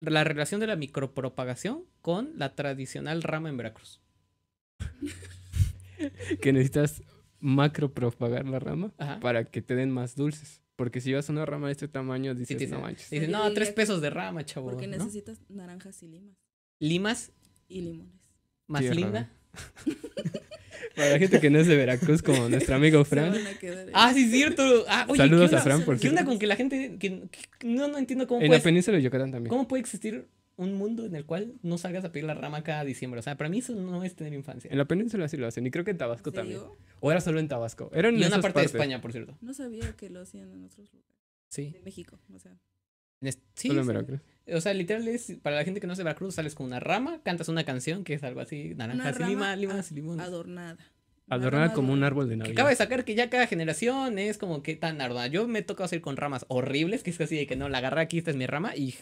la relación de la micropropagación con la tradicional rama en Veracruz? que necesitas macropropagar la rama para que te den más dulces. Porque si vas a una rama de este tamaño, dices, no manches. Dice, no, tres pesos de rama, chavo. Porque necesitas naranjas y limas. ¿Limas? Y limones. ¿Más linda? Para la gente que no es de Veracruz, como nuestro amigo Fran. ah, sí, cierto. Ah, oye, Saludos a Fran, por ¿Qué onda con que la gente.? Que, no, no entiendo cómo. En la península de Yucatán también. ¿Cómo puede existir un mundo en el cual no salgas a pedir la rama cada diciembre. O sea, para mí eso no es tener infancia. En la península sí lo hacen, y creo que en Tabasco también. O era solo en Tabasco. Era en una parte de España, por cierto. No sabía que lo hacían en otros lugares. Sí. en México, o sea. O sea, literal es, para la gente que no se va a Cruz, sales con una rama, cantas una canción que es algo así, naranja, y lima, limas limones. Adornada. Adornada como un árbol de Navidad. acaba de sacar que ya cada generación es como que tan ardua. Yo me toca hacer con ramas horribles, que es así de que no, la agarra aquí, esta es mi rama. Y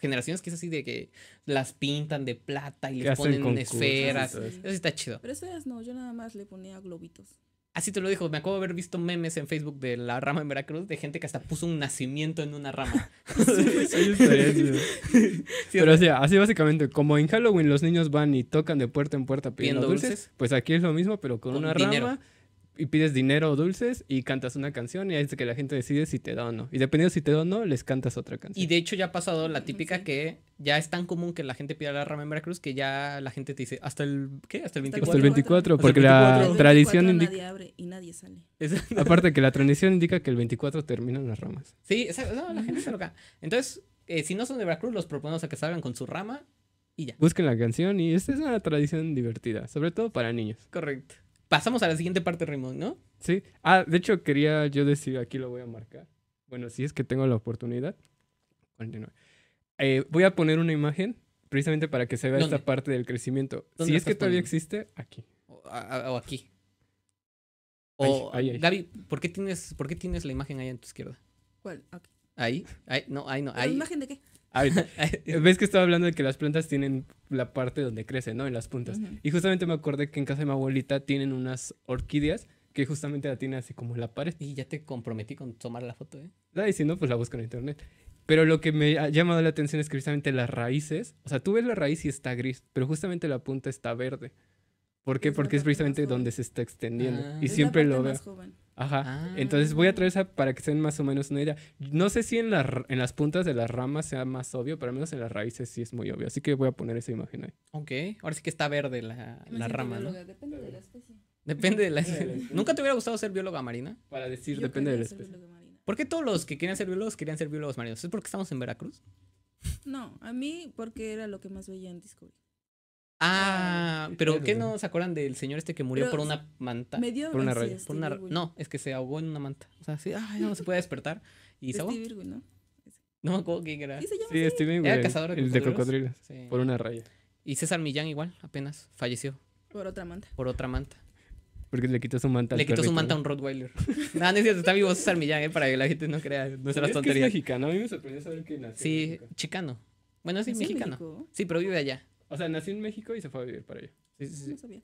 generaciones que es así de que las pintan de plata y les ponen esferas. Eso, está chido. Pero esas no, yo nada más le ponía globitos. Así te lo dijo. Me acabo de haber visto memes en Facebook de la rama en Veracruz de gente que hasta puso un nacimiento en una rama. Pero o así básicamente, como en Halloween los niños van y tocan de puerta en puerta pidiendo, dulces, pues aquí es lo mismo, pero con, una rama y pides dinero o dulces y cantas una canción y ahí es que la gente decide si te da o no. Y dependiendo si te da o no, les cantas otra canción. Y de hecho ya ha pasado la típica que ya es tan común que la gente pida la rama en Veracruz que ya la gente te dice hasta el ¿qué? hasta el 24. Hasta el 24, porque la tradición indica nadie abre y nadie sale. aparte que la tradición indica que el 24 terminan las ramas. Sí, la gente se loca. Entonces, eh, si no son de Veracruz, los proponemos a que salgan con su rama y ya. Busquen la canción y esta es una tradición divertida, sobre todo para niños. Correcto pasamos a la siguiente parte, Raymond, ¿no? Sí. Ah, de hecho, quería yo decir, aquí lo voy a marcar. Bueno, si es que tengo la oportunidad. Eh, voy a poner una imagen precisamente para que se vea esta parte del crecimiento. Si es que todavía existe, aquí. O, aquí. O, ahí, ¿por qué, tienes, ¿por qué tienes la imagen ahí en tu izquierda? ¿Cuál? Ahí, ahí, no, ahí no. Ahí. ¿La imagen de qué? A ver, ves que estaba hablando de que las plantas tienen la parte donde crecen, ¿no? En las puntas. Y justamente me acordé que en casa de mi abuelita tienen unas orquídeas que justamente la tienen así como la pared. Y ya te comprometí con tomar la foto, ¿eh? Ah, si no, pues la busco en internet. Pero lo que me ha llamado la atención es que precisamente las raíces, o sea, tú ves la raíz y está gris, pero justamente la punta está verde. ¿Por qué? Porque es precisamente donde se está extendiendo. Ah. y siempre lo veo. Ajá. Entonces voy a ah. traer esa para que sean más o menos una idea. No sé si en, en las puntas de las ramas sea más obvio, pero al menos en las raíces sí es muy obvio. Así que voy a poner esa imagen ahí. Ok. Ahora sí que está verde la, rama, Depende de la especie. Depende de la especie. ¿Nunca te hubiera gustado ser bióloga marina? Para decir, depende de la especie. ¿Por qué todos los que querían ser biólogos querían ser biólogos marinos? ¿Es porque estamos en Veracruz? No, a mí porque era lo que más veía en Discovery. Ah, pero ¿qué no se acuerdan del señor este que murió por una manta? por una, raya. por una No, es que se ahogó en una manta. O sea, sí, ay, no se puede despertar. Y se ahogó. ¿no? No me acuerdo quién era. Sí, Era el cazador de el cocodrilos. Por una raya. Y César Millán igual, apenas falleció. Por otra manta. Por otra manta. Porque le quitó su manta. Le quitó su manta a un Rottweiler. Ah, Nada, está vivo César Millán, eh, para que la gente no crea nuestras es tonterías. Que es mexicano, a mí me sorprendió saber que nació. Sí, chicano. Bueno, sí, mexicano. Sí, pero vive allá. O sea, nació en México y se fue a vivir para allá. Sí, sí, sí.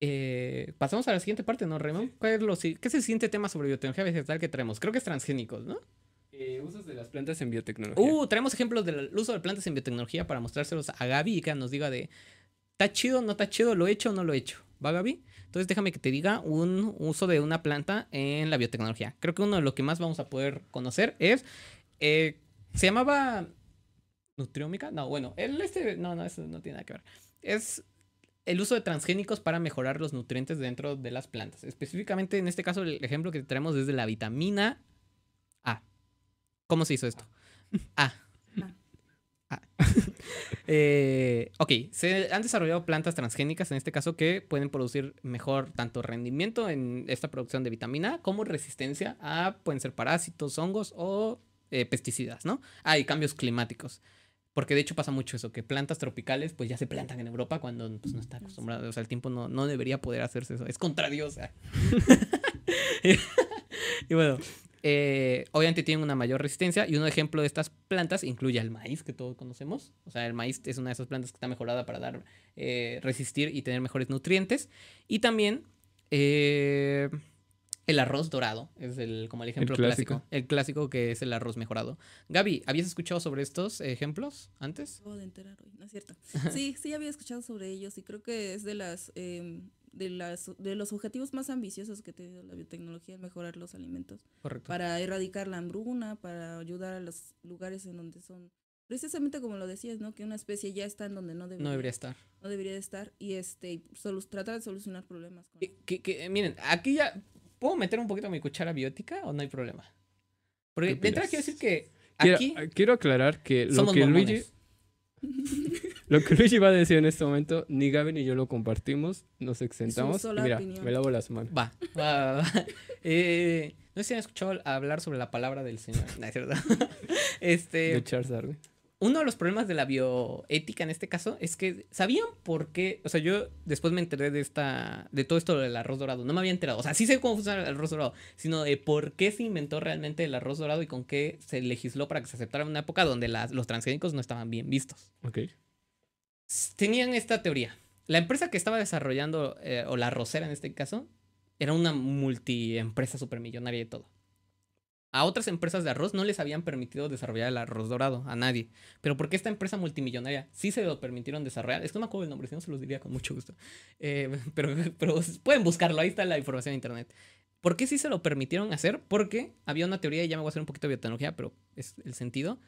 Eh, pasamos a la siguiente parte, ¿no, Raymond? ¿Qué es el siguiente tema sobre biotecnología vegetal que traemos? Creo que es transgénicos, ¿no? Eh, usos de las plantas en biotecnología. Uh, traemos ejemplos del uso de plantas en biotecnología para mostrárselos a Gaby y que nos diga de, ¿está chido, no está chido, lo he hecho o no lo he hecho? ¿Va, Gaby? Entonces déjame que te diga un uso de una planta en la biotecnología. Creo que uno de los que más vamos a poder conocer es, eh, se llamaba nutriómica. No, bueno, el este, no, no, eso no tiene nada que ver. Es el uso de transgénicos para mejorar los nutrientes dentro de las plantas. Específicamente en este caso, el ejemplo que traemos es de la vitamina A. ¿Cómo se hizo esto? A. Eh, ok, se han desarrollado plantas transgénicas en este caso que pueden producir mejor tanto rendimiento en esta producción de vitamina A como resistencia a, pueden ser parásitos, hongos o eh, pesticidas, ¿no? Hay ah, y cambios climáticos. Porque de hecho pasa mucho eso, que plantas tropicales pues ya se plantan en Europa cuando pues, no está acostumbrado. O sea, el tiempo no, no debería poder hacerse eso. Es contra Dios. y bueno, eh, obviamente tienen una mayor resistencia y un ejemplo de estas plantas incluye el maíz que todos conocemos. O sea, el maíz es una de esas plantas que está mejorada para dar, eh, resistir y tener mejores nutrientes. Y también... Eh, el arroz dorado es el, como el ejemplo clásico. El clásico que es el arroz mejorado. Gaby, ¿habías escuchado sobre estos ejemplos antes? de enterar hoy, no es cierto. Sí, sí había escuchado sobre ellos y creo que es de las... Em, de, las, de los objetivos más ambiciosos que tiene la biotecnología es mejorar los alimentos. Correcto. Para erradicar la hambruna, para ayudar a los lugares en donde son precisamente como lo decías, ¿no? Que una especie ya está en donde no debería, no debería estar. No debería estar y este, tratar de solucionar problemas. Que, miren, aquí ya ¿Puedo meter un poquito mi cuchara biótica o no hay problema? Porque de entrada quiero decir que aquí. Eh, quiero, aclarar que lo que Luigi. lo que Luigi va a decir en este momento, ni Gaby ni yo lo compartimos, nos exentamos. mira, me lavo las manos. Va, va, va. Eh, no sé si han escuchado hablar sobre la palabra del Señor. No, es verdad. este. De uno de los problemas de la bioética en este caso es que sabían por qué, o sea, yo después me enteré de esta, de todo esto del arroz dorado, no me había enterado, o sea, sí sé cómo funciona el arroz dorado, sino de por qué se inventó realmente el arroz dorado y con qué se legisló para que se aceptara en una época donde los transgénicos no estaban bien vistos. Ok. Tenían esta teoría. La empresa que estaba desarrollando, eh, o la arrocera en este caso, era una multiempresa supermillonaria y todo. A otras empresas de arroz no les habían permitido desarrollar el arroz dorado, a nadie. Pero porque esta empresa multimillonaria sí se lo permitieron desarrollar, es que no me acuerdo el nombre, si no se los diría con mucho gusto. Eh, pero, pueden buscarlo, ahí está la información en internet. ¿Por qué sí se lo permitieron hacer? Porque había una teoría, y ya me voy a hacer un poquito de biotecnología, pero es el sentido.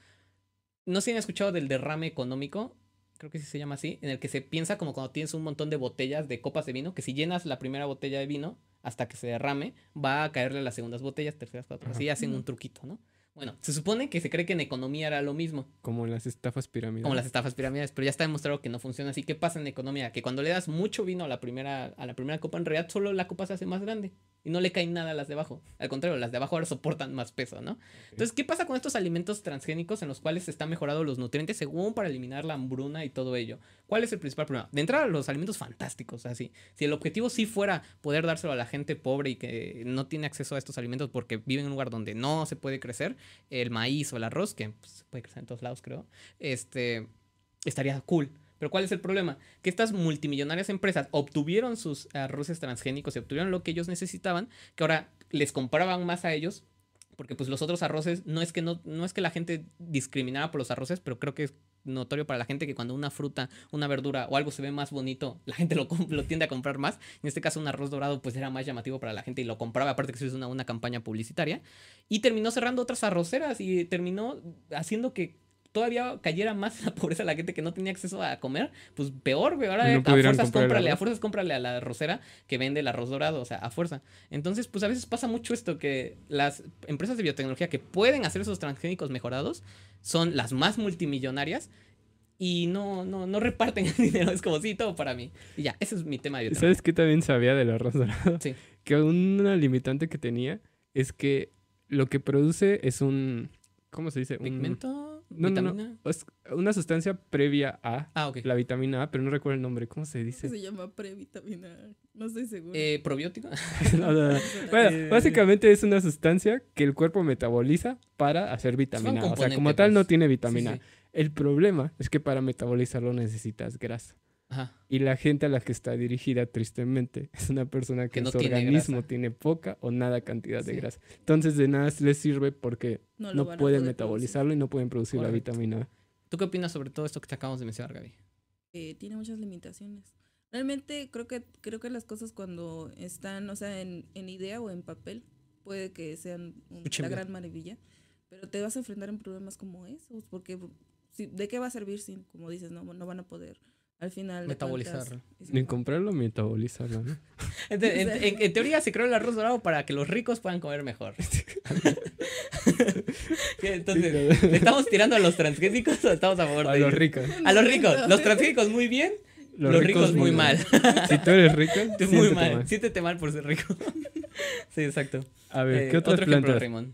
No sé se han escuchado del derrame económico, creo que sí se llama así, en el que se piensa como cuando tienes un montón de botellas de copas de vino, que si llenas la primera botella de vino, hasta que se derrame, va a caerle las segundas botellas, terceras, cuatro. Así hacen un truquito, ¿no? Bueno, se supone que se cree que en economía era lo mismo. Como las estafas piramidales. Como las estafas piramidales, pero ya está demostrado que no funciona así. ¿Qué pasa en economía? Que cuando le das mucho vino a la primera, a la primera copa, en realidad solo la copa se hace más grande y no le caen nada a las de abajo. Al contrario, las de abajo ahora soportan más peso, ¿no? Entonces, ¿qué pasa con estos alimentos transgénicos en los cuales se están mejorados los nutrientes según para eliminar la hambruna y todo ello? ¿Cuál es el principal problema? De entrada, los alimentos fantásticos, así. Si el objetivo sí fuera poder dárselo a la gente pobre y que no tiene acceso a estos alimentos porque vive en un lugar donde no se puede crecer, el maíz o el arroz, que pues, puede crecer en todos lados, creo, este, estaría cool. Pero ¿cuál es el problema? Que estas multimillonarias empresas obtuvieron sus arroces transgénicos y obtuvieron lo que ellos necesitaban, que ahora les compraban más a ellos, porque pues los otros arroces, no es que, no, no es que la gente discriminara por los arroces, pero creo que es notorio para la gente que cuando una fruta, una verdura o algo se ve más bonito, la gente lo, tiende a comprar más. En este caso, un arroz dorado pues era más llamativo para la gente y lo compraba, aparte que eso es una, una campaña publicitaria. Y terminó cerrando otras arroceras y terminó haciendo que todavía cayera más la pobreza la gente que no tenía acceso a comer, pues peor, güey. Ahora a fuerzas cómprale, a fuerzas cómprale a la rosera que vende el arroz dorado, o sea, a fuerza. Entonces, pues a veces pasa mucho esto que las empresas de biotecnología que pueden hacer esos transgénicos mejorados son las más multimillonarias y no, no, no reparten el dinero. Es como, sí, todo para mí. Y ya, ese es mi tema de biotecnología. ¿Sabes qué también sabía del arroz dorado? Sí. Que una limitante que tenía es que lo que produce es un. ¿Cómo se dice? ¿Pigmento? una sustancia previa a ah, la vitamina A, pero no recuerdo el nombre. ¿Cómo se dice? Se llama previtamina A. No estoy seguro. Eh, ¿Probiótico? bueno, eh, básicamente es una sustancia que el cuerpo metaboliza para hacer vitamina A. O sea, como tal no pues. tiene vitamina A El problema es que para metabolizarlo necesitas grasa. Y la gente a la que está dirigida, tristemente, es una persona que, en su organismo tiene poca o nada cantidad de grasa. Entonces, de nada les sirve porque no, pueden metabolizarlo y no pueden producir la vitamina A. ¿Tú qué opinas sobre todo esto que te acabamos de mencionar, Gaby? tiene muchas limitaciones. Realmente creo que, creo que las cosas cuando están, o sea, en, idea o en papel, puede que sean una gran maravilla, pero te vas a enfrentar en problemas como esos, porque ¿de qué va a servir si, como dices, no, no van a poder al final. Metabolizarlo. Ni comprarlo, metabolizarlo, en, teoría se creó el arroz dorado para que los ricos puedan comer mejor. Entonces, ¿le estamos tirando a los transgénicos o estamos a favor a los ricos? A los ricos. Los transgénicos muy bien, los, ricos, muy mal. Si tú eres rico, tú muy mal. Siéntete mal por ser rico. sí, exacto. A ver, ¿qué eh, otras otro plantas? Ejemplo,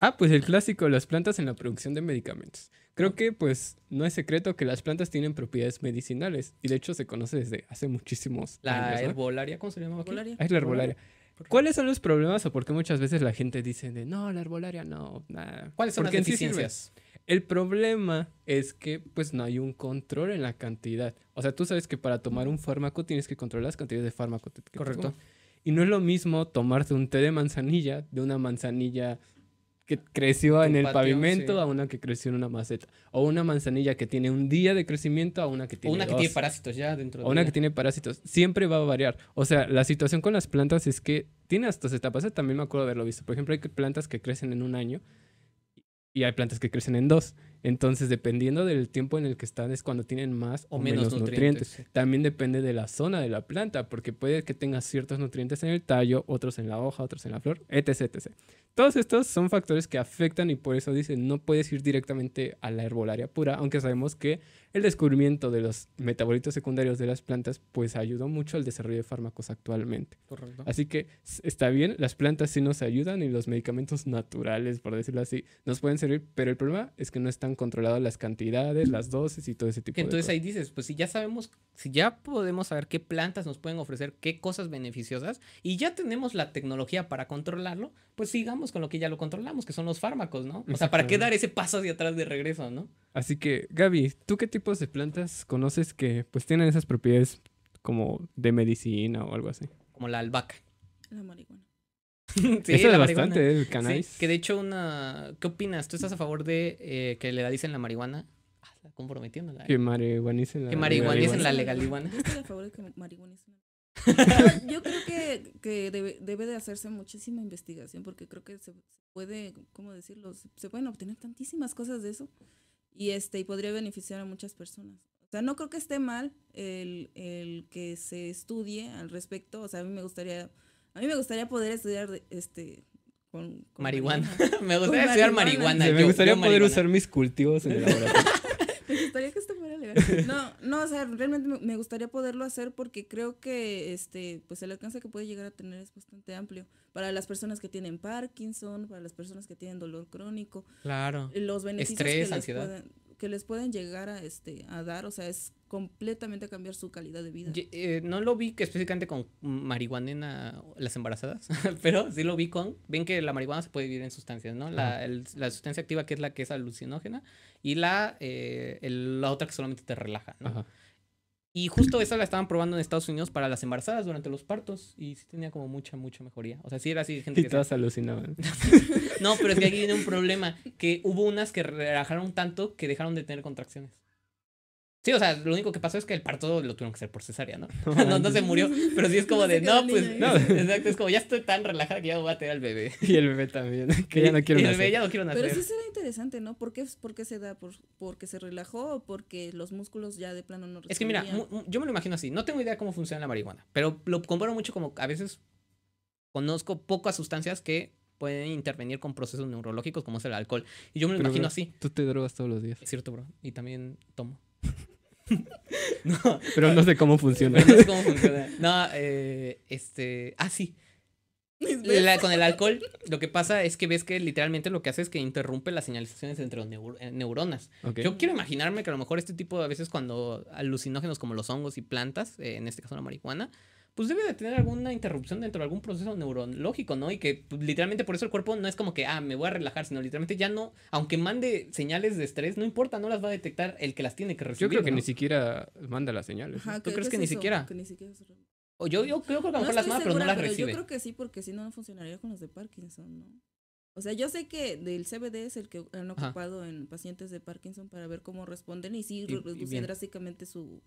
ah, pues el clásico, las plantas en la producción de medicamentos. Creo que pues no es secreto que las plantas tienen propiedades medicinales y de hecho se conoce desde hace muchísimos la años. La Herbolaria, ¿cómo se llama? Herbolaria. Ah, es la herbolaria. ¿Cuáles son los problemas o por qué muchas veces la gente dice de no, la herbolaria no, nada? ¿Cuáles son las deficiencias? el problema es que pues no hay un control en la cantidad. O sea, tú sabes que para tomar un fármaco tienes que controlar las cantidades de fármaco. Correcto. Y no es lo mismo tomarte un té de manzanilla de una manzanilla que creció en, el pavimento a una que creció en una maceta. O una manzanilla que tiene un día de crecimiento a una que tiene. O una que tiene parásitos ya dentro. O una que tiene parásitos. Siempre va a variar. O sea, la situación con las plantas es que tiene estas etapas. también me acuerdo haberlo visto. Por ejemplo, hay plantas que crecen en un año y hay plantas que crecen en dos. Entonces, dependiendo del tiempo en el que están, es cuando tienen más o, menos, nutrientes. También depende de la zona de la planta, porque puede que tengas ciertos nutrientes en el tallo, otros en la hoja, otros en la flor, etc. etc. Todos estos son factores que afectan y por eso dicen, no puedes ir directamente a la herbolaria pura, aunque sabemos que el descubrimiento de los metabolitos secundarios de las plantas, pues ayudó mucho al desarrollo de fármacos actualmente. Así que está bien, las plantas sí nos ayudan y los medicamentos naturales, por decirlo así, nos pueden servir, pero el problema es que no están controlado las cantidades, las dosis y todo ese tipo de cosas. Entonces ahí dices, pues si ya sabemos, si ya podemos saber qué plantas nos pueden ofrecer, qué cosas beneficiosas, y ya tenemos la tecnología para controlarlo, pues sigamos con lo que ya lo controlamos, que son los fármacos, ¿no? O sea, ¿para qué dar ese paso hacia atrás de regreso, no? Así que, Gaby, ¿tú qué tipos de plantas conoces que pues tienen esas propiedades como de medicina o algo así? Como la albahaca. La marihuana. sí, Eso es bastante, el cannabis. que de hecho, una. ¿Qué opinas? ¿Tú estás a favor de eh, que le dicen la marihuana? Ah, la comprometiéndola. Que marihuanicen la Que marihuanicen la legal Yo estoy a favor de que marihuanicen yo, creo que, que debe, debe, de hacerse muchísima investigación porque creo que se puede, ¿cómo decirlo? Se pueden obtener tantísimas cosas de eso y este y podría beneficiar a muchas personas. O sea, no creo que esté mal el, el que se estudie al respecto. O sea, a mí me gustaría a mí me gustaría poder estudiar este con, marihuana. me gustaría estudiar marihuana. me gustaría poder usar mis cultivos en el laboratorio. me gustaría que esto fuera legal. No, no, o sea, realmente me gustaría poderlo hacer porque creo que este, pues el alcance que puede llegar a tener es bastante amplio. Para las personas que tienen Parkinson, para las personas que tienen dolor crónico. Claro. Los beneficios. Estrés, ansiedad. Pueden, que les pueden llegar a, este, a dar, o sea, es completamente cambiar su calidad de vida. Eh, no lo vi que específicamente con marihuana en las embarazadas, pero sí lo vi con, ven que la marihuana se puede dividir en sustancias, ¿no? La, la sustancia activa que es la que es alucinógena y la, eh, la otra que solamente te relaja, ¿no? Y justo esa la estaban probando en Estados Unidos para las embarazadas durante los partos y sí tenía como mucha, mucha mejoría. O sea, sí era así gente que... todas alucinaban. no, pero es que aquí viene un problema, que hubo unas que relajaron tanto que dejaron de tener contracciones. Sí, o sea, lo único que pasó es que el parto lo tuvieron que hacer por cesárea, ¿no? No, se murió, pero sí es como de, no, pues, no. exacto, es como ya estoy tan relajada que ya no voy a tener al bebé. Y el bebé también, que ya no quiero nacer. El bebé ya no quiero nacer. Pero sí será interesante, ¿no? ¿Por qué, se da? ¿Por, ¿Porque se relajó o porque los músculos ya de plano no respondían? Es que mira, yo me lo imagino así, no tengo idea cómo funciona la marihuana, pero lo comparo mucho como a veces conozco pocas sustancias que pueden intervenir con procesos neurológicos como es el alcohol. Y yo me lo imagino así. Tú te drogas todos los días. Es cierto, bro. Y también tomo. pero no sé cómo funciona. no sé cómo funciona. No, eh, este. Ah, sí. con el alcohol, lo que pasa es que ves que literalmente lo que hace es que interrumpe las señalizaciones entre los eh, neuronas. Yo quiero imaginarme que a lo mejor este tipo a veces cuando alucinógenos como los hongos y plantas, eh, en este caso la marihuana, pues debe de tener alguna interrupción dentro de algún proceso neurológico, ¿no? Y que pues, literalmente por eso el cuerpo no es como que, ah, me voy a relajar, sino literalmente ya no, aunque mande señales de estrés, no importa, no las va a detectar el que las tiene que recibir. Yo creo que ni siquiera manda las señales. ¿Tú crees que, ni siquiera? O yo, creo que a lo mejor las manda, pero no las recibe. Yo creo que sí, porque si no, no funcionaría con los de Parkinson, ¿no? O sea, yo sé que del CBD es el que han ocupado en pacientes de Parkinson para ver cómo responden y sí reducen drásticamente su,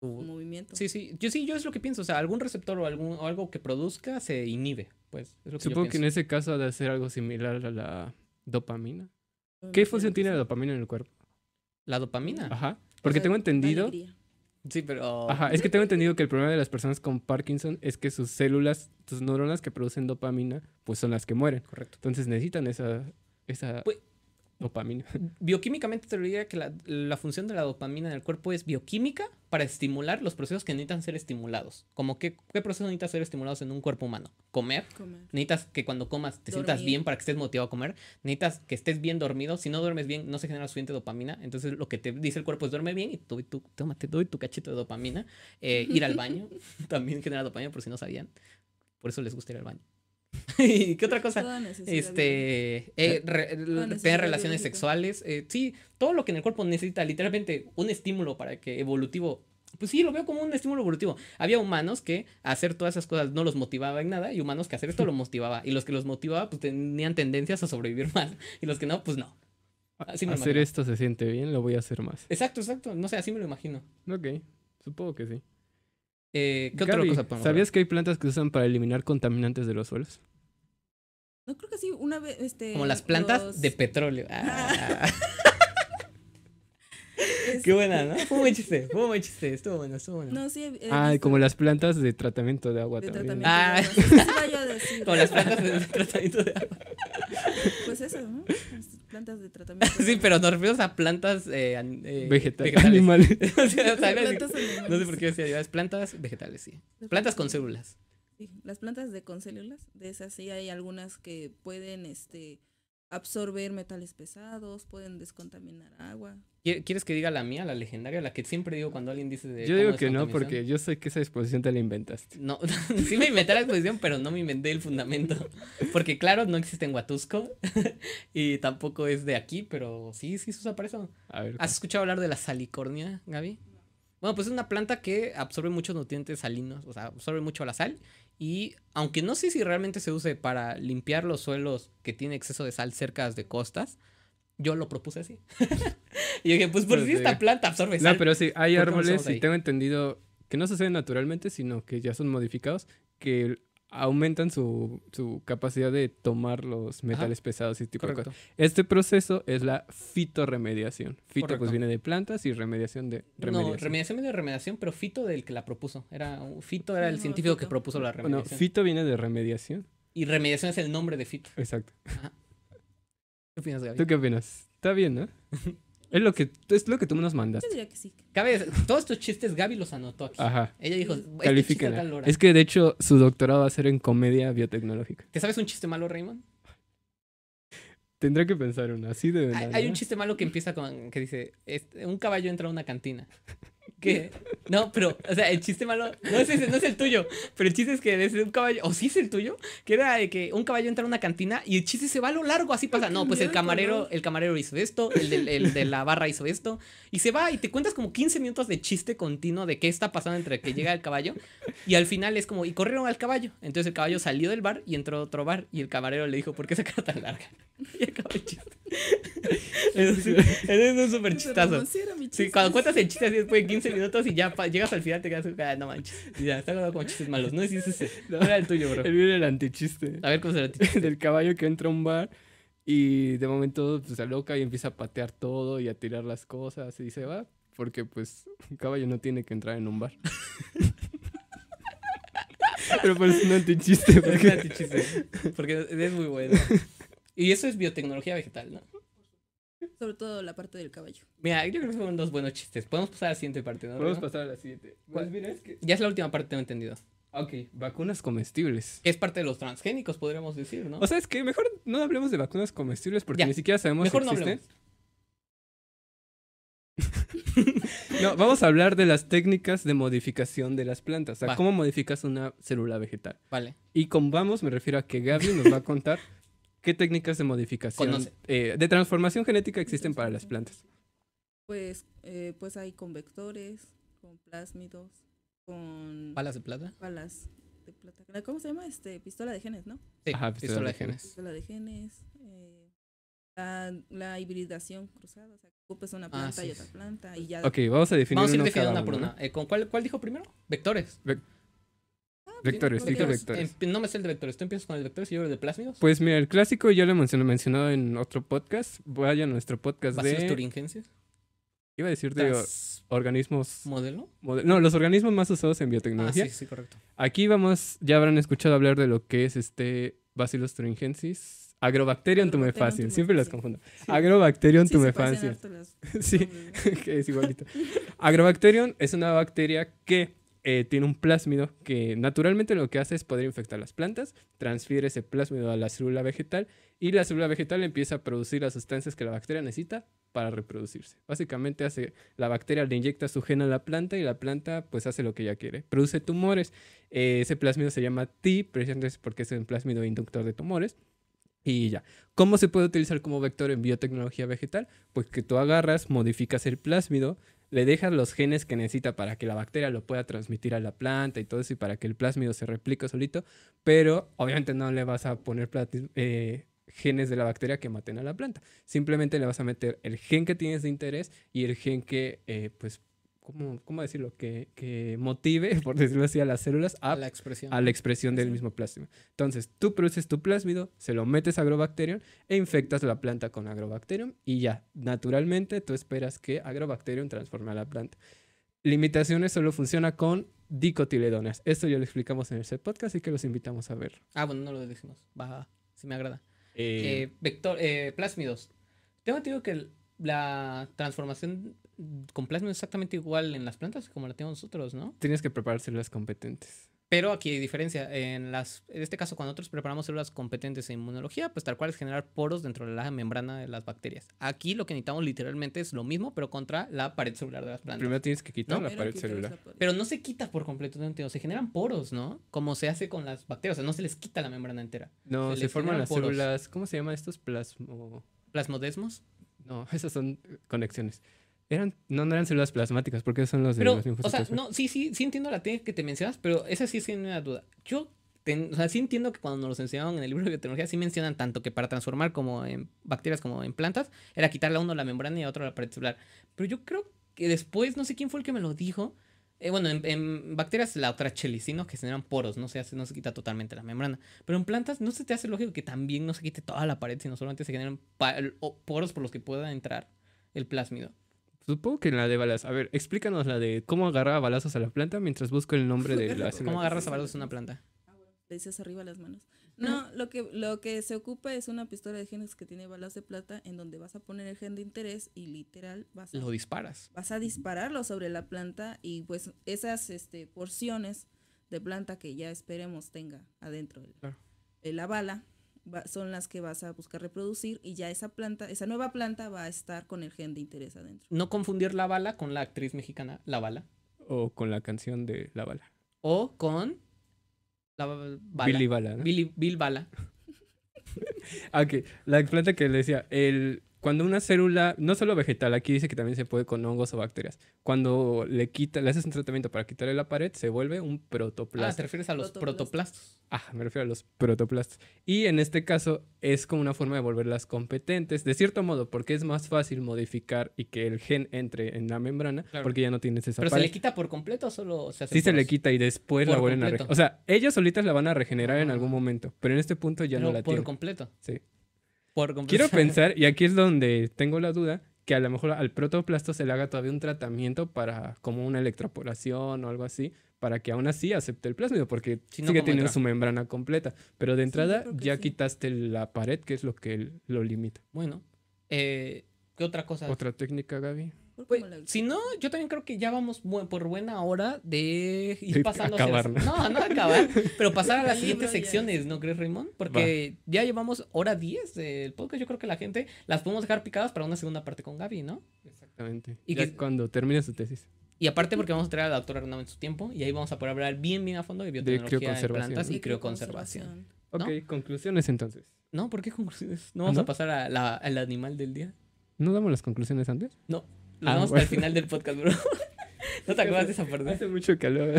su, movimiento. Sí, sí. Yo sí, yo es lo que pienso. O sea, algún receptor o, algún, algo que produzca se inhibe. Pues es lo que Supongo que en ese caso ha de hacer algo similar a la dopamina. ¿Qué función tiene la dopamina en el cuerpo? La dopamina. Ajá. Porque tengo entendido. Sí, pero. Ajá, es que tengo entendido que el problema de las personas con Parkinson es que sus células, sus neuronas que producen dopamina, pues son las que mueren. Correcto. Entonces necesitan esa. esa pues, dopamina. Bioquímicamente te diría que la, función de la dopamina en el cuerpo es bioquímica para estimular los procesos que necesitan ser estimulados. Como que, ¿qué procesos necesitan ser estimulados en un cuerpo humano? Comer. Necesitas que cuando comas te sientas bien para que estés motivado a comer. Necesitas que estés bien dormido. Si no duermes bien, no se genera suficiente dopamina. Entonces lo que te dice el cuerpo es duerme bien y tú, tú te doy tu cachito de dopamina. Eh, ir al baño también genera dopamina por si no sabían. Por eso les gusta ir al baño. ¿Y qué otra cosa? Este, eh, tener relaciones sexuales, eh, sí, todo lo que en el cuerpo necesita, literalmente un estímulo para que evolutivo. Pues sí, lo veo como un estímulo evolutivo. Había humanos que hacer todas esas cosas no los motivaba en nada y humanos que hacer esto lo motivaba. Y los que los motivaba pues tenían tendencias a sobrevivir más y los que no, pues no. hacer esto se siente bien, lo voy a hacer más. Exacto, exacto. No sé, así me lo imagino. Ok, supongo que sí. Eh, ¿Qué otra cosa podemos ¿Sabías que hay plantas que se usan para eliminar contaminantes de los suelos? No creo que sí, una vez, este... Como las plantas de petróleo. Ah. Qué este. buena, ¿no? Fue muy chiste, fue muy chiste, estuvo bueno, estuvo bueno. No, sí. ah, como las plantas de tratamiento de agua también. ah. De Sí, decir. Como las plantas de tratamiento de agua. Pues eso, ¿no? Las plantas de tratamiento. sí, pero nos referimos a plantas eh, eh, vegetales. Animales. No sé por qué decía plantas vegetales, sí. Plantas con células. Sí, las plantas de células, de esas sí hay algunas que pueden este, absorber metales pesados, pueden descontaminar agua. ¿Quieres que diga la mía, la legendaria, la que siempre digo cuando alguien dice de Yo digo que no, porque yo sé que esa exposición te la inventaste. No, sí me inventé la exposición, pero no me inventé el fundamento. Porque claro, no existe en Huatusco y tampoco es de aquí, pero sí, sí se usa para eso. ¿Has escuchado hablar de la salicornia, Gaby? Bueno, pues es una planta que absorbe muchos nutrientes salinos, o sea, absorbe mucho la sal y aunque no sé si realmente se use para limpiar los suelos que tiene exceso de sal cerca de costas, yo lo propuse así. y dije, pues por si esta planta absorbe sal. No, pero sí, hay árboles, y tengo entendido, que no se hacen naturalmente, sino que ya son modificados, que aumentan su, capacidad de tomar los metales pesados y este tipo de cosas. Este proceso es la fitoremediación. Fito pues viene de plantas y remediación de remediación. No, remediación viene de remediación, pero fito del que la propuso. Era fito era el científico que propuso la remediación. No fito viene de remediación. Y remediación es el nombre de fito. Exacto. ¿Qué opinas, Gaby? ¿Tú qué opinas? Está bien, ¿no? Es lo que, es lo que tú nos mandas. Yo diría que sí. Cabe, todos estos chistes Gaby los anotó aquí. Ajá. Ella dijo, este califica Es que de hecho su doctorado va a ser en comedia biotecnológica. ¿Te sabes un chiste malo, Raymond? Tendré que pensar uno, así de verdad. Hay, un ¿eh? chiste malo que empieza con, que dice, este, un caballo entra a una cantina. No, pero, o sea, el chiste malo. No es el tuyo. Pero el chiste es que desde un caballo. O sí es el tuyo. Que era de que un caballo entra a una cantina y el chiste se va a lo largo. Así pasa. No, pues el camarero, el camarero hizo esto, el de, la barra hizo esto. Y se va y te cuentas como 15 minutos de chiste continuo de qué está pasando entre que llega el caballo. Y al final es como, y corrieron al caballo. Entonces el caballo salió del bar y entró a otro bar. Y el camarero le dijo, ¿por qué esa cara tan larga? Y acabó el chiste. Eso es, un súper chistazo. Sí, cuando cuentas el chiste así después de 15 minutos y ya llegas al final, te quedas ah, no manches. Y ya, está hablando como chistes malos. No es ese. No. Era el tuyo, bro. El viene era el antichiste. A ver cómo es el antichiste. Del caballo que entra a un bar y de momento pues, se loca y empieza a patear todo y a tirar las cosas y dice, va. Porque pues un caballo no tiene que entrar en un bar. Pero parece pues, un antichiste. Porque... Es un antichiste. Porque es muy bueno. Y eso es biotecnología vegetal, ¿no? Sobre todo la parte del caballo. Mira, yo creo que son dos buenos chistes. Podemos pasar a la siguiente parte, ¿no? Podemos pasar a la siguiente. Pues mira, es que... Ya es la última parte, tengo entendido. Ok, vacunas comestibles. Es parte de los transgénicos, podríamos decir, ¿no? O sea, es que mejor no hablemos de vacunas comestibles porque ni siquiera sabemos si existen. No, no, vamos a hablar de las técnicas de modificación de las plantas. O sea, cómo modificas una célula vegetal. Vale. Y con vamos me refiero a que Gabriel nos va a contar ¿Qué técnicas de modificación, eh, de transformación genética existen para las plantas? Pues, eh, pues hay con vectores, con plásmidos, con... ¿Balas de plata? Palas de plata. ¿Cómo se llama? Este, pistola de genes, ¿no? Sí, pistola, de genes. Pistola de genes. Eh, la, hibridación cruzada, o sea, ocupes una ah, planta y otra planta y ya... Ok, vamos a definir Vamos a una por una. ¿Con cuál, cuál dijo primero? Vectores. Vectores, dicta em, vectores. No me sé el de vectores. ¿Tú empiezas con el vector vectores y yo el de plásmidos? Pues mira, el clásico ya lo he mencionado en otro podcast. Vaya a nuestro podcast de... de... thuringiensis? Iba a decir de organismos... ¿Modelo? No, los organismos más usados en biotecnología. Ah, sí, sí, correcto. Aquí vamos, ya habrán escuchado hablar de lo que es este Bacillus thuringiensis. Agrobacterium tumefaciens, siempre las confundo. Agrobacterium sí, tumefaciens. sí, que es igualito. Agrobacterium es una bacteria que eh, tiene un plásmido que naturalmente lo que hace es poder infectar las plantas, transfiere ese plásmido a la célula vegetal y la célula vegetal empieza a producir las sustancias que la bacteria necesita para reproducirse. Básicamente hace, la bacteria le inyecta su gen a la planta y la planta pues hace lo que ella quiere. Produce tumores. Eh, ese plásmido se llama TI, precisamente porque es un plásmido inductor de tumores. Y ya. ¿Cómo se puede utilizar como vector en biotecnología vegetal? Pues que tú agarras, modificas el plásmido, le dejas los genes que necesita para que la bacteria lo pueda transmitir a la planta y todo eso y para que el plásmido se replique solito, pero obviamente no le vas a poner eh, genes de la bacteria que maten a la planta. Simplemente le vas a meter el gen que tienes de interés y el gen que eh, pues ¿cómo, cómo decirlo? Que, motive, por decirlo así, a las células a, la expresión, a la expresión del mismo plásmido. Entonces, tú produces tu plásmido, se lo metes a Agrobacterium e infectas la planta con Agrobacterium y ya, naturalmente tú esperas que Agrobacterium transforme a la planta. Limitaciones solo funciona con dicotiledonas. Esto ya lo explicamos en el este podcast, y que los invitamos a ver. Ah, bueno, no lo decimos. Baja, si me agrada. Eh. Eh, vector, eh, plásmidos. Tengo entendido que la transformación con es exactamente igual en las plantas como la tenemos nosotros, ¿no? Tienes que preparar células competentes. Pero aquí hay diferencia. En, las, en este caso, cuando nosotros preparamos células competentes en inmunología, pues tal cual es generar poros dentro de la membrana de las bacterias. Aquí lo que necesitamos literalmente es lo mismo, pero contra la pared celular de las plantas. Primero tienes que quitar la pared celular. Pero no se quita por completo, no Se generan poros, ¿no? Como se hace con las bacterias. O sea, no se les quita la membrana entera. No, se, forman las células. ¿Cómo se llama estos? Plasmo... ¿Plasmodesmos? No, esas son conexiones no, eran células plasmáticas, porque son los de los O sea, no, sí, sí, sí entiendo la técnica que te mencionas, pero esa sí es una duda. Yo o sea, sí entiendo que cuando nos los enseñaron en el libro de biotecnología, sí mencionan tanto que para transformar como en bacterias como en plantas, era quitarle a uno la membrana y a otro la pared celular. Pero yo creo que después, no sé quién fue el que me lo dijo. Eh, bueno, en, bacterias la otra chelicina, que generan poros, no se hace, no se quita totalmente la membrana. Pero en plantas no se te hace lógico que también no se quite toda la pared, sino solamente se generan poros por los que pueda entrar el plásmido. Supongo que en la de balas. A ver, explícanos la de cómo agarrar balazos a la planta mientras busco el nombre de la ¿Cómo agarras a balazos a una planta? Le dices arriba las manos. No, lo que, lo que se ocupa es una pistola de genes que tiene balas de plata en donde vas a poner el gen de interés y literal vas a... Lo disparas. Vas a dispararlo sobre la planta y pues esas este, porciones de planta que ya esperemos tenga adentro el, la bala, son las que vas a buscar reproducir y ya esa planta, esa nueva planta va a estar con el gen de interés adentro. No confundir la bala con la actriz mexicana La Bala. O con la canción de La Bala. O con la bala. Billy Bala. Bala. Ah, ok, la planta que le decía, el, cuando una célula, no solo vegetal, aquí dice que también se puede con hongos o bacterias. Cuando le quita, le haces un tratamiento para quitarle la pared, se vuelve un protoplasto. Ah, te refieres a los protoplastos. Ah, me refiero a los protoplastos. Y en este caso es como una forma de volverlas competentes, de cierto modo, porque es más fácil modificar y que el gen entre en la membrana, porque ya no tienes esa ¿Pero se le quita por completo o solo se hace Sí, se le quita y después la vuelven a regenerar. O sea, ellas solitas la van a regenerar en ah. algún momento, pero en este punto ya no la por tienen. por completo. Sí. Quiero pensar, y aquí es donde tengo la duda, que a lo mejor al protoplasto se le haga todavía un tratamiento para como una electroporación o algo así, para que aún así acepte el plásmido, porque sigue teniendo su membrana completa. Pero de entrada ya quitaste la pared, que es lo que lo limita. Bueno, eh, ¿qué otra cosa? ¿Otra técnica, Gaby? Pues, si no, yo también creo que ya vamos por buena hora de ir pasando acabar, ¿no? no, acabar, pero pasar a las siguientes secciones, ¿no crees, Raymond? Porque ya llevamos hora 10 del podcast. Yo creo que la gente las podemos dejar picadas para una segunda parte con Gaby, ¿no? Exactamente. Y cuando termine su tesis. Y aparte porque vamos a traer a la doctora en su tiempo y ahí vamos a poder hablar bien, bien a fondo de biotecnología de plantas y crioconservación. Ok, conclusiones entonces. No, ¿por qué conclusiones? ¿No ¿Ah, vamos a pasar al animal del día? ¿No damos las conclusiones antes? No vamos ah, hasta el final del podcast, bro. ¿No te acuerdas de esa parte? Hace mucho calor.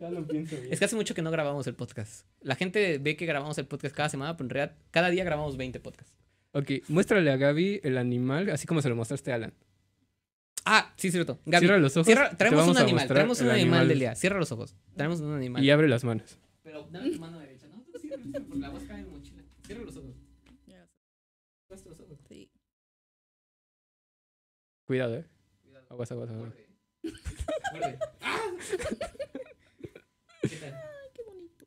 Ya lo pienso bien. Es que hace mucho que no grabamos el podcast. La gente ve que grabamos el podcast cada semana, pero en realidad cada día grabamos 20 podcasts. Ok, muéstrale a Gaby el animal, así como se lo mostraste a Alan. Ah, sí, cierto. Gaby, cierra los ojos. traemos un animal, traemos un animal, del día. Cierra los ojos. Traemos un animal. Y abre las manos. Pero dame tu mano derecha. No, porque la voz cae en mochila. Cierra los ojos. Cierra los ojos. Sí. Cuidado, eh. Aguas, aguas, aguas. Ah. ¿Qué Ay, qué bonito.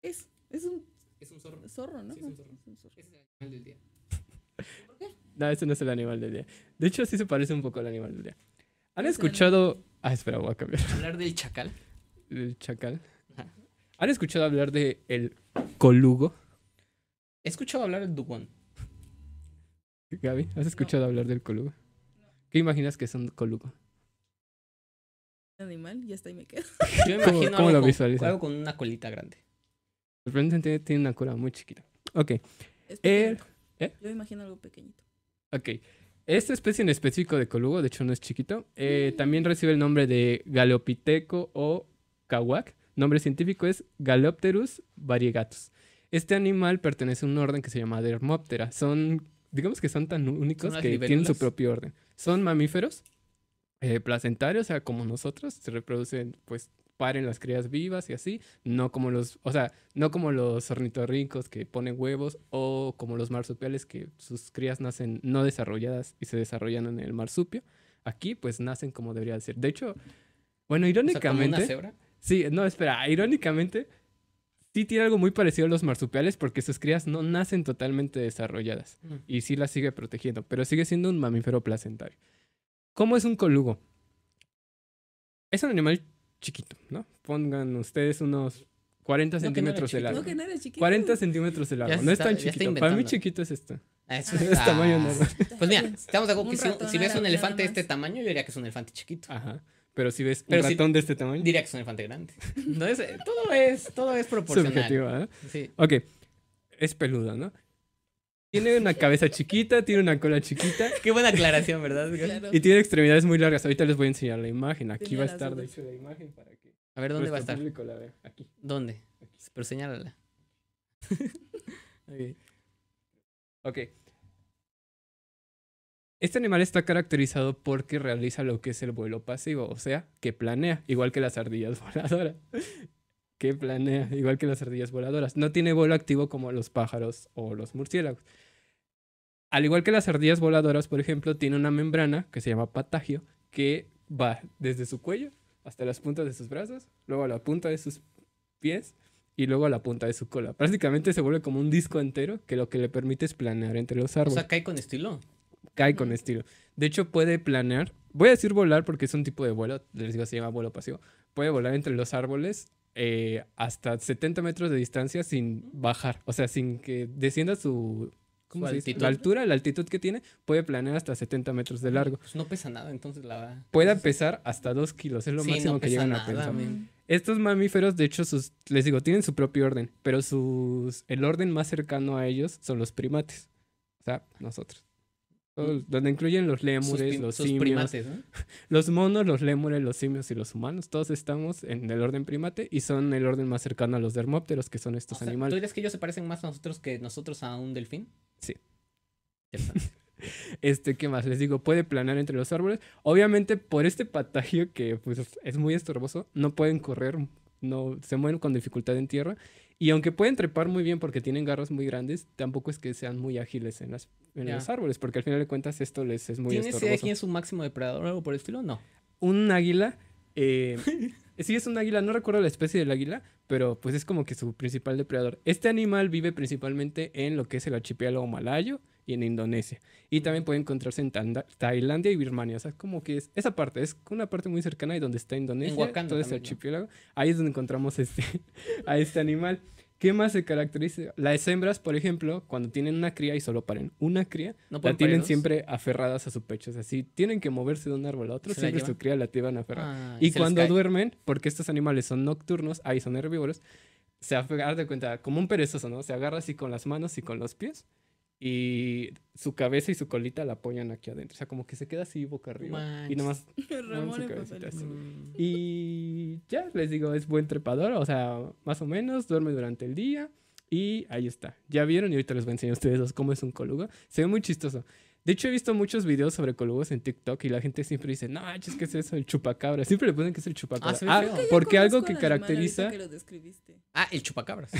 Es, es un es un zorro. ¿no? es un zorro. el animal del día. ¿Por qué? No, ese no es el animal del día. De hecho, sí se parece un poco al animal del día. ¿Han escuchado. Ah, espera, voy a cambiar. ¿Hablar del chacal? ¿Del chacal? ¿Han escuchado hablar de colugo? He escuchado hablar del dugón. Gaby, ¿has escuchado hablar del colugo? ¿Qué imaginas que es un Un Animal, ya está ahí me quedo. ¿Cómo, lo visualizas? algo con una colita grande. Sorprendentemente tiene una cola muy chiquita. Ok. Eh, ¿eh? Yo imagino algo pequeñito. Ok. Esta especie en específico de colugo, de hecho no es chiquito, eh, mm. también recibe el nombre de galopiteco o kawak. Nombre científico es Galopterus variegatus. Este animal pertenece a un orden que se llama Dermoptera. Son, digamos que son tan únicos que tienen su propio orden. Son mamíferos eh, placentarios, o sea, como nosotros, se reproducen pues paren las crías vivas y así, no como los, o sea, no como los ornitorrincos que ponen huevos o como los marsupiales que sus crías nacen no desarrolladas y se desarrollan en el marsupio. Aquí pues nacen como debería ser. De hecho, bueno, irónicamente, Sí, no, espera, irónicamente sí tiene algo muy parecido a los marsupiales porque sus crías no nacen totalmente desarrolladas y sí las sigue protegiendo, pero sigue siendo un mamífero placentario. ¿Cómo es un colugo? Es un animal chiquito, ¿no? Pongan ustedes unos 40 centímetros de largo. No que no chiquito. 40 centímetros de largo. no es tan chiquito. Para mí chiquito es esto. Ah, es este tamaño Pues mira, estamos si, ves un elefante de este tamaño, yo diría que es un elefante chiquito. Ajá. Pero si ves Pero ratón de este tamaño. Diría que es un elefante grande. todo es, todo es proporcional. Subjetivo, ¿eh? Sí. Ok. Es peluda, ¿no? Tiene una cabeza chiquita, tiene una cola chiquita. Qué buena aclaración, ¿verdad? Y tiene extremidades muy largas. Ahorita les voy a enseñar la imagen. Aquí va a estar, la imagen para que. A ver, ¿dónde va a estar? Aquí. ¿Dónde? Pero señálala. ok. Ok. Este animal está caracterizado porque realiza lo que es el vuelo pasivo, o sea, que planea, igual que las ardillas voladoras. que planea, igual que las ardillas voladoras. No tiene vuelo activo como los pájaros o los murciélagos. Al igual que las ardillas voladoras, por ejemplo, tiene una membrana que se llama patagio, que va desde su cuello hasta las puntas de sus brazos, luego a la punta de sus pies y luego a la punta de su cola. Prácticamente se vuelve como un disco entero que lo que le permite es planear entre los árboles. O sea, cae con estilo cae con estilo. De hecho, puede planear. Voy a decir volar porque es un tipo de vuelo. Les digo, se llama vuelo pasivo. Puede volar entre los árboles eh, hasta 70 metros de distancia sin bajar. O sea, sin que descienda su. La altura, la altitud que tiene, puede planear hasta 70 metros de largo. Pues no pesa nada, entonces la. Puede pesar hasta 2 kilos, es lo máximo que llegan a pensar. Estos mamíferos, de hecho, sus, les digo, tienen su propio orden, pero sus, el orden más cercano a ellos son los primates. O sea, nosotros donde incluyen los lémures, los simios, los monos, los lémures, los simios y los humanos. Todos estamos en el orden primate y son el orden más cercano a los dermópteros, que son estos animales. ¿Tú crees que ellos se parecen más a nosotros que nosotros a un delfín? Sí. este, ¿qué más? Les digo, puede planar entre los árboles. Obviamente, por este patagio que pues, es muy estorboso, no pueden correr, no, se mueven con dificultad en tierra y aunque pueden trepar muy bien porque tienen garras muy grandes, tampoco es que sean muy ágiles en, las, los árboles, porque al final de cuentas esto les es muy ¿Tienes estorboso. es su máximo depredador o algo por el estilo? No. Un águila. Eh, sí, es un águila, no recuerdo la especie del águila, pero pues es como que su principal depredador. Este animal vive principalmente en lo que es el archipiélago malayo y en Indonesia. Y también puede encontrarse en Tailandia y Birmania. O sea, como que es esa parte, es una parte muy cercana de donde está Indonesia, en Wakanda todo ese archipiélago. Ahí es donde encontramos este, a este animal. ¿Qué más se caracteriza? Las hembras, por ejemplo, cuando tienen una cría y solo paren una cría, la tienen siempre aferradas a su pecho. O sea, si tienen que moverse de un árbol a otro, siempre su cría la tienen aferrada. Ah, y, cuando duermen, porque estos animales son nocturnos, ahí son herbívoros, se agarra de cuenta, como un perezoso, ¿no? Se agarra así con las manos y con los pies y su cabeza y su colita la apoyan aquí adentro. O sea, como que se queda así boca arriba. Y nomás su mm. Y ya, les digo, es buen trepador. O sea, más o menos, duerme durante el día. Y ahí está. Ya vieron y ahorita les voy a enseñar a ustedes cómo es un colugo. Se ve muy chistoso. De hecho, he visto muchos videos sobre colugos en TikTok y la gente siempre dice, no, es que es eso, el chupacabra. Siempre le ponen que es el chupacabra. Ah, ah porque algo que caracteriza... Ah, el chupacabras.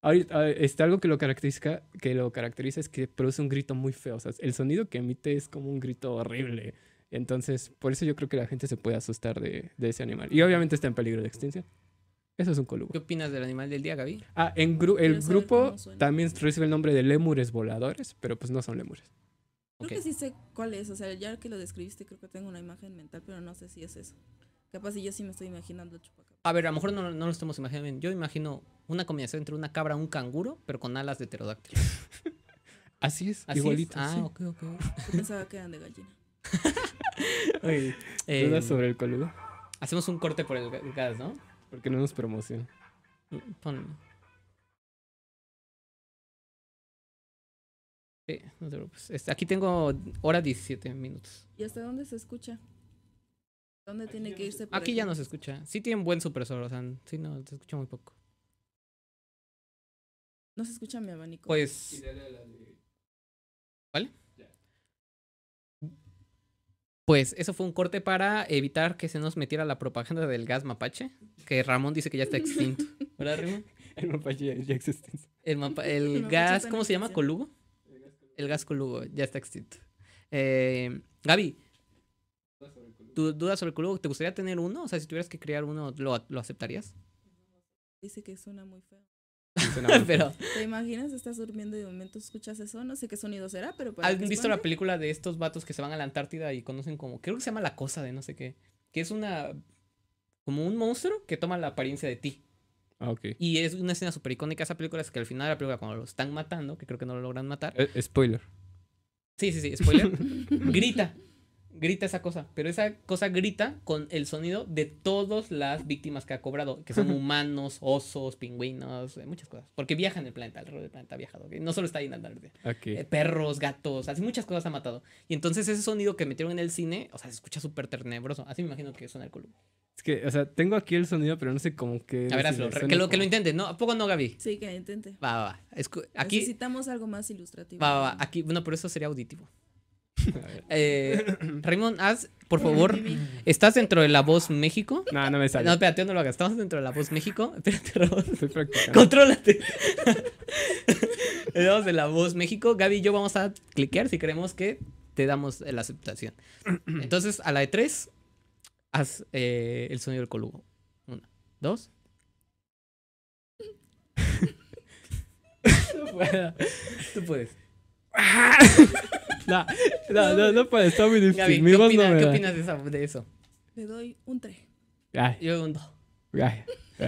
Ahorita, este, algo que lo, caracteriza, que lo caracteriza es que produce un grito muy feo. O sea, el sonido que emite es como un grito horrible. Entonces, por eso yo creo que la gente se puede asustar de, ese animal. Y obviamente está en peligro de extinción. Eso es un colugo. ¿Qué opinas del animal del día, Gaby? Ah, en el grupo también recibe el nombre de lémures voladores, pero pues no son lémures. Creo que sí sé cuál es, o sea, ya que lo describiste, creo que tengo una imagen mental, pero no sé si es eso. Capaz si yo sí me estoy imaginando a A ver, a lo mejor no, lo estamos imaginando bien. Yo imagino una combinación entre una cabra y un canguro, pero con alas de pterodáctilo. Así es, Así igualito. Ah, ok, ok. pensaba que eran de gallina. Oye, em, ¿dudas sobre el coludo? Hacemos un corte por el gas, ¿no? Porque no nos promociona. Mm, sí, este, Aquí tengo hora 17 minutos. ¿Y hasta dónde se escucha? ¿Dónde tiene que irse? Aquí, ya se escucha. Sí tienen buen supresor, o sea, sí, no, se escucha muy poco. No se escucha mi abanico. Pues... ¿Vale? Pues eso fue un corte para evitar que se nos metiera la propaganda del gas mapache, que Ramón dice que ya está extinto. ¿Verdad, Ramón? El mapache ya, existe. El, gas, ¿cómo se llama? ¿Colugo? El gas, colugo. ya está extinto. Eh, Gaby, tu duda sobre el culo, ¿te gustaría tener uno? O sea, si tuvieras que crear uno, ¿lo, aceptarías? Dice que suena muy feo. pero te imaginas estás durmiendo y de momento escuchas eso no sé qué sonido será pero has visto la película de estos vatos que se van a la Antártida y conocen como creo que se llama la cosa de no sé qué que es una como un monstruo que toma la apariencia de ti ah, ok y es una escena súper icónica esa película es que al final de la película cuando lo están matando que creo que no lo logran matar eh, eh, spoiler sí sí sí spoiler grita grita esa cosa, pero esa cosa grita con el sonido de todas las víctimas que ha cobrado, que son humanos, osos, pingüinos, eh, muchas cosas, porque viaja en el planeta, alrededor del planeta ha viajado, no solo está ahí en Andalucía eh, perros, gatos, así muchas cosas ha matado. Y entonces ese sonido que metieron en el cine, o sea, se escucha súper tenebroso, así me imagino que suena el Columbo Es que, o sea, tengo aquí el sonido, pero no sé cómo que... A ver, que, lo, que lo intente, ¿no? ¿A poco no, Gaby? Sí, que intente. Va, va, va. aquí... Necesitamos algo más ilustrativo. Va, va, va. Aquí, bueno, pero eso sería auditivo. Eh, Raymond, haz, por favor, ¿estás dentro de la voz México? No, no me sale. No, espérate, no lo hagas. ¿Estamos dentro de la voz México? Espérate, Contrólate. Estamos de la voz México. Gaby y yo vamos a cliquear si queremos que te damos la aceptación. Entonces, a la de tres, haz eh, el sonido del colugo. Una, dos. Tú puedes. no, no, no, no, no estar muy difícil. ¿qué, ¿qué opinas de, de eso? Le doy un 3. Yo un 2.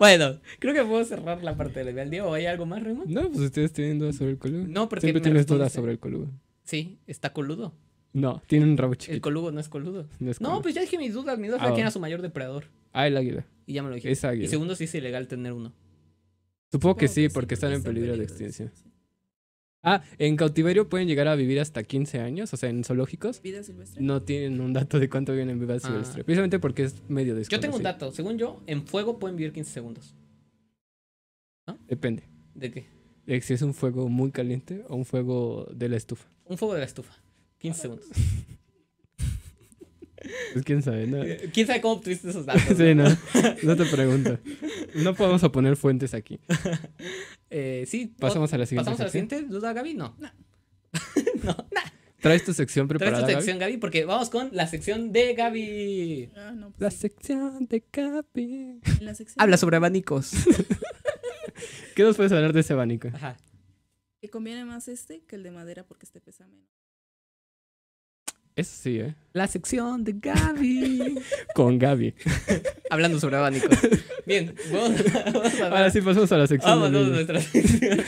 bueno, creo que puedo cerrar la parte del ¿O ¿Hay algo más, Remo? No, pues ustedes tienen dudas sobre el coludo. No, porque Siempre tienes dudas sobre el Colugo Sí, está coludo. No, tiene un rabo El Colugo no es coludo. No, pues ya dije mis dudas. Mis dudas ah, fue quién era su mayor depredador. Ah, el águila. Y ya me lo dije. Y segundo, sí es ilegal tener uno. Supongo, que, sí, porque están en peligro, de extinción. Ah, en cautiverio pueden llegar a vivir hasta 15 años, o sea, en zoológicos. ¿Vida silvestre? No tienen un dato de cuánto viven en vida ah. silvestre, precisamente porque es medio desconocido. Yo tengo un dato, según yo, en fuego pueden vivir 15 segundos. Depende. ¿De qué? De si es un fuego muy caliente o un fuego de la estufa. Un fuego de la estufa, 15 segundos. Pues, eh, quién sabe, cómo obtuviste esos datos? sí, no, te pregunto. No podemos poner fuentes aquí. Eh, sí. Pasamos a la siguiente. ¿Duda, Gaby? No. No. ¿Traes tu sección preparada, Traes tu sección, Gaby? porque vamos con la sección de Gaby. Ah, pues la sección de Gaby. Habla sobre abanicos. ¿Qué nos puedes hablar de ese abanico? Ajá. ¿Qué conviene más este que el de madera porque este pesa menos. Eso sí, ¿eh? La sección de Gaby. Con Gaby. Hablando sobre abanico. Bien, vamos a, Ahora sí pasamos a la sección. Vamos, vamos a nuestra sección.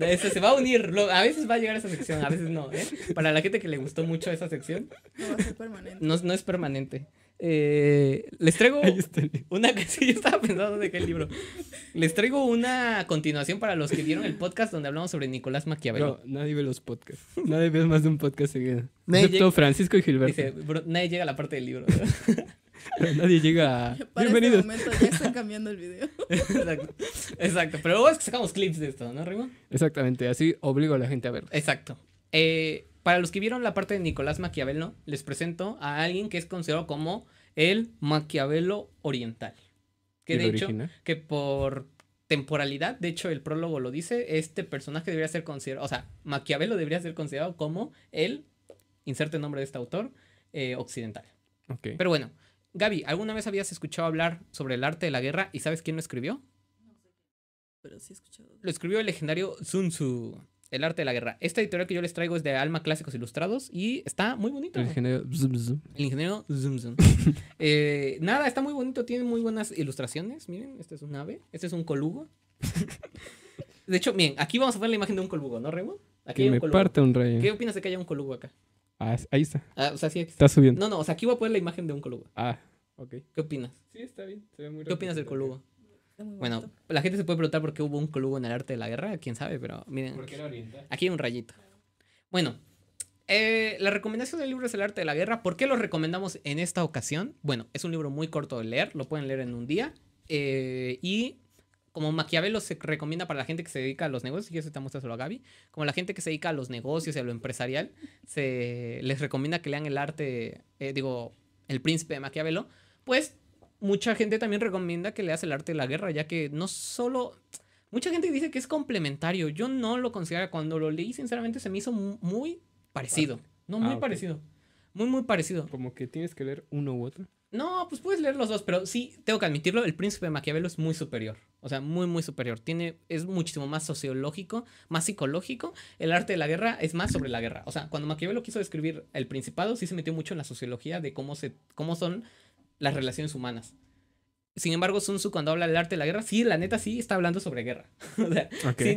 Este, se va a unir. A veces va a llegar esa sección, a veces no, ¿eh? Para la gente que le gustó mucho esa sección. No va a ser permanente. no es permanente. Eh, les traigo una estaba pensando libro. Les traigo una continuación para los que vieron el podcast donde hablamos sobre Nicolás Maquiavelo. No, nadie ve los podcasts. Nadie ve más de un podcast seguido. excepto Francisco y Gilberto. Dice, nadie llega a la parte del libro. nadie llega a... Para este Bienvenidos. Este momento ya están cambiando el video. Exacto. Exacto. Pero luego es que sacamos clips de esto, ¿no, Rimo? Exactamente. Así obligo a la gente a verlo. Exacto. Eh, para los que vieron la parte de Nicolás Maquiavelo, les presento a alguien que es considerado como el Maquiavelo Oriental. Que de hecho, que por temporalidad, de hecho el prólogo lo dice, este personaje debería ser considerado, o sea, Maquiavelo debería ser considerado como el, inserte el nombre de este autor, eh, occidental. Okay. Pero bueno, Gaby, ¿alguna vez habías escuchado hablar sobre el arte de la guerra y sabes quién lo escribió? No sé, pero sí he escuchado. Lo escribió el legendario Sun Tzu. El arte de la guerra. Esta editorial que yo les traigo es de Alma Clásicos Ilustrados y está muy bonito. El ingeniero Zum Zum. El ingeniero zoom, zoom. Eh, nada, está muy bonito, tiene muy buenas ilustraciones. Miren, este es un ave, este es un colugo. de hecho, miren, aquí vamos a poner la imagen de un colugo, ¿no, Remo? Aquí un me colugo. parte un ¿Qué opinas de que haya un colugo acá? Ah, ahí está. Ah, o sea, sí, está. subiendo. No, no, o sea, aquí voy a poner la imagen de un colugo. Ah, ok. ¿Qué opinas? Sí, está bien, ¿Qué opinas del colugo? bueno, la gente se puede preguntar por qué hubo un club en el arte de la guerra, quién sabe, pero miren. Porque era oriental. Aquí hay un rayito. Bueno, eh, la recomendación del libro es El arte de la guerra. ¿Por qué lo recomendamos en esta ocasión? Bueno, es un libro muy corto de leer, lo pueden leer en un día. Eh, y como Maquiavelo se recomienda para la gente que se dedica a los negocios, y eso te solo a Gaby, como la gente que se dedica a los negocios y a lo empresarial, se les recomienda que lean el arte, eh, digo, El príncipe de Maquiavelo, pues mucha gente también recomienda que leas el arte de la guerra, ya que no solo... Mucha gente dice que es complementario. Yo no lo considero. Cuando lo leí, sinceramente, se me hizo muy parecido. No, muy ah, parecido. Muy, muy parecido. Como que tienes que leer uno u otro. No, pues puedes leer los dos, pero sí, tengo que admitirlo, el príncipe de Maquiavelo es muy superior. O sea, muy, muy superior. Tiene, es muchísimo más sociológico, más psicológico. El arte de la guerra es más sobre la guerra. O sea, cuando Maquiavelo quiso describir el principado, sí se metió mucho en la sociología de cómo, se, cómo son las relaciones humanas. Sin embargo, Sun Tzu cuando habla del arte de la guerra, sí, la neta sí está hablando sobre guerra. o sea,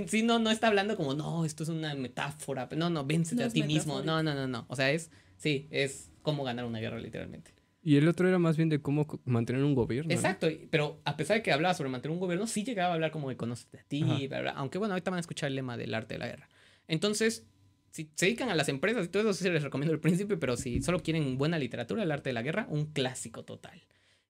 sí, no, no está hablando como, no, esto es una metáfora. No, no, vence a ti mismo. No, no, no, no. O sea, es, sí, es cómo ganar una guerra literalmente. Y el otro era más bien de cómo mantener un gobierno. Exacto, pero a pesar de que hablaba sobre mantener un gobierno, sí llegaba a hablar como de conocerte a ti, aunque bueno, ahorita van a escuchar el lema del arte de la guerra. Entonces, si se dedican a las empresas y todo eso, sí les recomiendo El Príncipe, pero si solo quieren buena literatura, El Arte de la Guerra, un clásico total.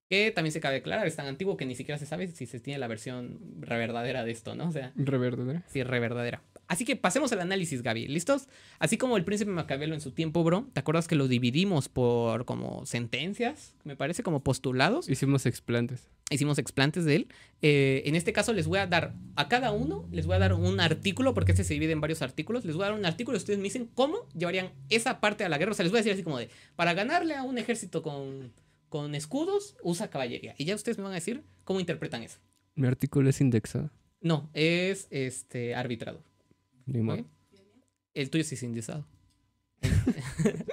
Que también se cabe aclarar, es tan antiguo que ni siquiera se sabe si se tiene la versión reverdadera de esto, ¿no? O sea. Reverdadera. Sí, reverdadera. Así que pasemos al análisis, Gaby. ¿Listos? Así como el príncipe Macabelo en su tiempo, bro. ¿Te acuerdas que lo dividimos por como sentencias? Me parece como postulados. Hicimos explantes. Hicimos explantes de él. Eh, en este caso les voy a dar a cada uno, les voy a dar un artículo, porque este se divide en varios artículos. Les voy a dar un artículo y ustedes me dicen cómo llevarían esa parte a la guerra. O sea, les voy a decir así como de, para ganarle a un ejército con, con escudos, usa caballería. Y ya ustedes me van a decir cómo interpretan eso. Mi artículo es indexado. No, es este arbitrado. El tuyo sí es indizado.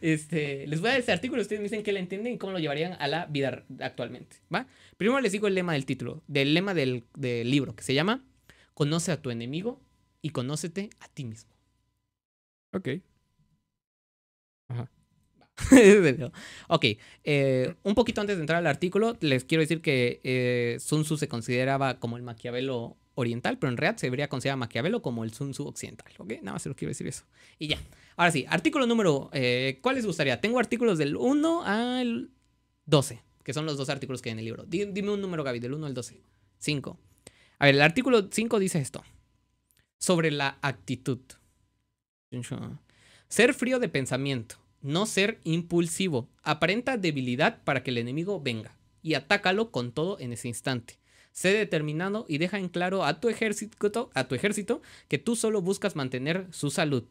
este, les voy a dar este artículo, ustedes me dicen que le entienden y cómo lo llevarían a la vida actualmente, ¿va? Primero les digo el lema del título, del lema del, libro, que se llama Conoce a tu enemigo y conócete a ti mismo. Ok. Ajá. ok, eh, un poquito antes de entrar al artículo, les quiero decir que eh, Sun Tzu se consideraba como el Maquiavelo oriental, pero en realidad se debería considerar Maquiavelo como el Sun Tzu occidental, ¿ok? Nada más se lo quiero decir eso. Y ya. Ahora sí, artículo número, ¿cuáles eh, ¿cuál les gustaría? Tengo artículos del 1 al 12, que son los dos artículos que hay en el libro. Dime un número, Gaby, del 1 al 12. 5. A ver, el artículo 5 dice esto. Sobre la actitud. Ser frío de pensamiento, no ser impulsivo, aparenta debilidad para que el enemigo venga y atácalo con todo en ese instante. Sé determinado y deja en claro a tu ejército, a tu ejército que tú solo buscas mantener su salud.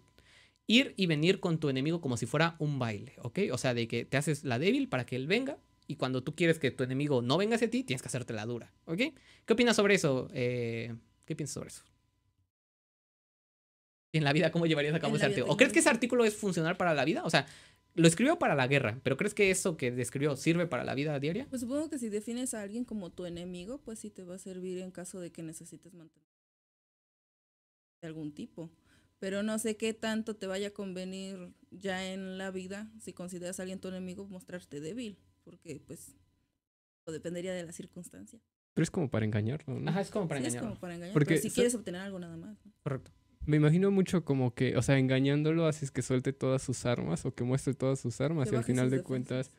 Ir y venir con tu enemigo como si fuera un baile, ¿ok? O sea, de que te haces la débil para que él venga y cuando tú quieres que tu enemigo no venga hacia ti, tienes que hacerte la dura, ¿ok? ¿Qué opinas sobre eso? Eh, ¿Qué piensas sobre eso? en la vida, ¿cómo llevarías a cabo ese artículo? ¿O crees que ese artículo es funcional para la vida? O sea, lo escribió para la guerra, pero ¿crees que eso que describió sirve para la vida diaria? Pues supongo que si defines a alguien como tu enemigo, pues sí te va a servir en caso de que necesites mantener de algún tipo. Pero no sé qué tanto te vaya a convenir ya en la vida, si consideras a alguien tu enemigo, mostrarte débil, porque pues dependería de la circunstancia. Pero es como para engañarlo, ¿no? Ajá, es como para engañar Es como para Porque si quieres obtener algo nada más. Correcto. Me imagino mucho como que, o sea, engañándolo así que suelte todas sus armas o que muestre todas sus armas y al final de cuentas,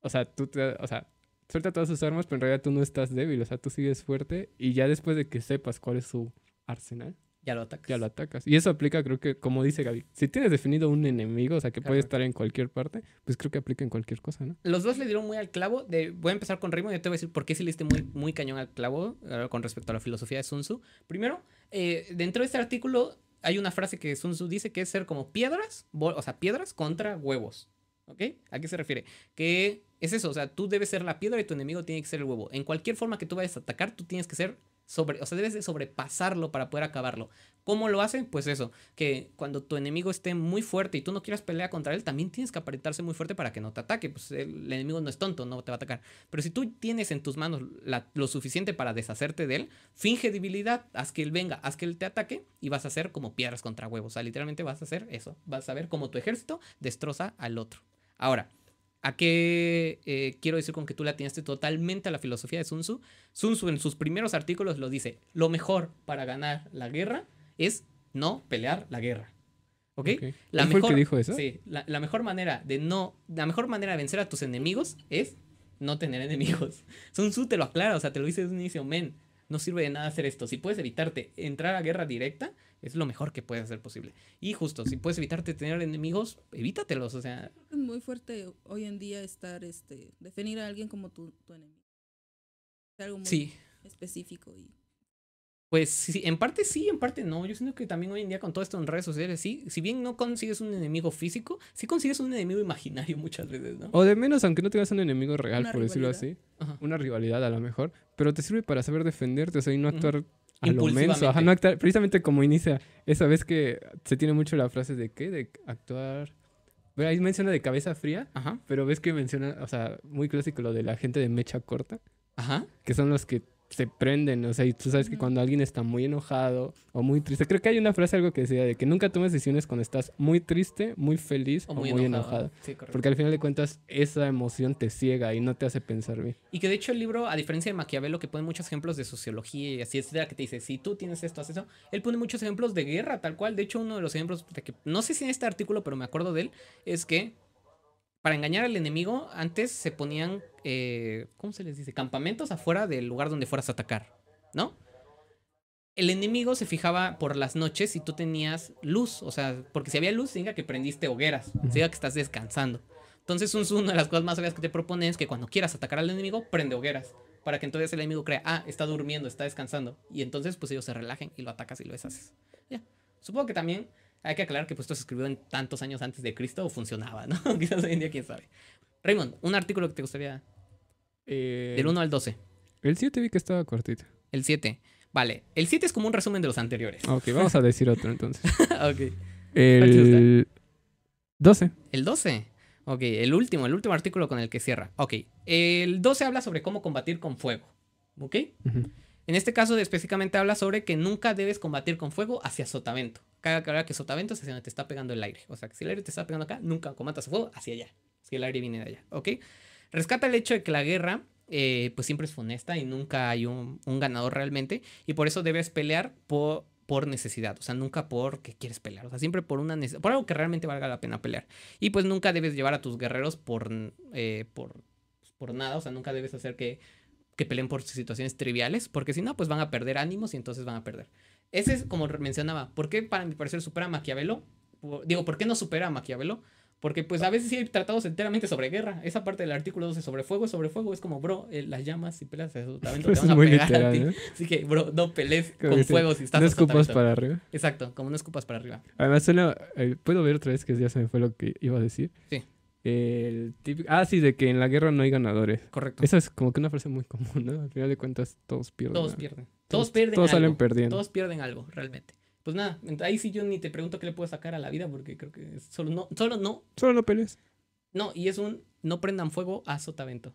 o sea, tú te, o sea, suelta todas sus armas, pero en realidad tú no estás débil, o sea, tú sigues fuerte y ya después de que sepas cuál es su arsenal, ya lo atacas. Ya lo atacas. Y eso aplica, creo que, como dice Gaby, si tienes definido un enemigo, o sea, que puede estar en cualquier parte, pues creo que aplica en cualquier cosa, ¿no? Los dos le dieron muy al clavo. De, voy a empezar con Rimo y yo te voy a decir por qué se le diste muy, muy cañón al clavo eh, con respecto a la filosofía de Sun Tzu. Primero, eh, dentro de este artículo hay una frase que Sun Tzu dice que es ser como piedras, o sea, piedras contra huevos. ¿Ok? ¿A qué se refiere? Que es eso, o sea, tú debes ser la piedra y tu enemigo tiene que ser el huevo. En cualquier forma que tú vayas a atacar, tú tienes que ser sobre, o sea, debes de sobrepasarlo para poder acabarlo. ¿Cómo lo hacen? Pues eso, que cuando tu enemigo esté muy fuerte y tú no quieras pelear contra él, también tienes que aparentarse muy fuerte para que no te ataque. Pues el, enemigo no es tonto, no te va a atacar. Pero si tú tienes en tus manos lo suficiente para deshacerte de él, finge debilidad, haz que él venga, haz que él te ataque y vas a hacer como piedras contra huevos. O sea, literalmente vas a hacer eso. Vas a ver cómo tu ejército destroza al otro. Ahora, ¿A qué eh, quiero decir con que tú la tienes totalmente a la filosofía de Sun Tzu? Sun Tzu en sus primeros artículos lo dice, lo mejor para ganar la guerra es no pelear la guerra. ¿Ok? La mejor, dijo eso? Sí, la, la, mejor manera de no, la mejor manera de vencer a tus enemigos es no tener enemigos. Sun Tzu te lo aclara, o sea, te lo dice desde un inicio, men, no sirve de nada hacer esto. Si puedes evitarte entrar a guerra directa, es lo mejor que puedes hacer posible. Y justo, si puedes evitarte tener enemigos, evítatelos, o sea. Es muy fuerte hoy en día estar, este, definir a alguien como tu, enemigo. Es algo muy sí. específico y pues sí, en parte sí, en parte no. Yo siento que también hoy en día con todo esto en redes sociales, sí, si bien no consigues un enemigo físico, sí consigues un enemigo imaginario muchas veces, ¿no? O de menos, aunque no tengas un enemigo real, por decirlo así. Una rivalidad a lo mejor, pero te sirve para saber defenderte, o sea, y no actuar a lo Ajá, no actuar, precisamente como inicia esa vez que se tiene mucho la frase de qué, de actuar... Pero ahí menciona de cabeza fría, Ajá. pero ves que menciona, o sea, muy clásico lo de la gente de mecha corta, Ajá. que son los que se prenden, o sea, y tú sabes que cuando alguien está muy enojado o muy triste, creo que hay una frase, algo que decía, de que nunca tomes decisiones cuando estás muy triste, muy feliz o, muy, enojado. porque al final de cuentas esa emoción te ciega y no te hace pensar bien. Y que de hecho el libro, a diferencia de Maquiavelo, que pone muchos ejemplos de sociología y así, la que te dice, si tú tienes esto, haces eso, él pone muchos ejemplos de guerra, tal cual. De hecho, uno de los ejemplos que, no sé si en este artículo, pero me acuerdo de él, es que para engañar al enemigo, antes se ponían, eh, ¿cómo se les dice? Campamentos afuera del lugar donde fueras a atacar, ¿no? El enemigo se fijaba por las noches y tú tenías luz, o sea, porque si había luz, significa que prendiste hogueras, que estás descansando. Entonces, un una de las cosas más obvias que te proponen es que cuando quieras atacar al enemigo, prende hogueras, para que entonces el enemigo crea, ah, está durmiendo, está descansando, y entonces pues ellos se relajen y lo atacas y lo deshaces. Ya. Supongo que también hay que aclarar que puesto esto se escribió en tantos años antes de Cristo o funcionaba, ¿no? Quizás hoy en día quién sabe. Raymond, un artículo que te gustaría... Eh, del 1 al 12. El 7 vi que estaba cortito. El 7. Vale, el 7 es como un resumen de los anteriores. Ok, vamos a decir otro entonces. ok. El 12. El 12. Ok, el último, el último artículo con el que cierra. Ok, el 12 habla sobre cómo combatir con fuego. ¿Ok? En este caso específicamente habla sobre que nunca debes combatir con fuego hacia sotavento cada vez que sotavento hacia donde te está pegando el aire. O sea, si el aire te está pegando acá, nunca cometas fuego hacia allá. Si el aire viene de allá, ¿ok? Rescata el hecho de que la guerra, eh, pues siempre es funesta y nunca hay un, ganador realmente. Y por eso debes pelear por, necesidad, o sea, nunca porque quieres pelear, o sea, siempre por una por algo que realmente valga la pena pelear. Y pues nunca debes llevar a tus guerreros por, eh, por, pues, por nada, o sea, nunca debes hacer que, que peleen por situaciones triviales, porque si no, pues van a perder ánimos y entonces van a perder. Ese es como mencionaba, ¿por qué para mi parecer supera a Maquiavelo? digo, ¿por qué no supera a Maquiavelo? Porque pues a veces sí hay tratados enteramente sobre guerra. Esa parte del artículo 12 sobre fuego, sobre fuego, es como, bro, eh, las llamas y pelas Es a pegar Así que, bro, no pelees con fuego si estás No escupas para arriba. Exacto, como no escupas para arriba. Además eh, puedo ver otra vez que ya se me fue lo que iba a decir. Sí. El típico, ah, sí, de que en la guerra no hay ganadores. Correcto. Esa es como que una frase muy común, ¿no? Al final de cuentas, todos pierden. Todos pierden. Todos, pierden. salen perdiendo. Todos pierden algo, realmente. Pues nada, ahí sí yo ni te pregunto qué le puedo sacar a la vida porque creo que solo no. Solo no. Solo no pelees. No, y es un no prendan fuego a sotavento.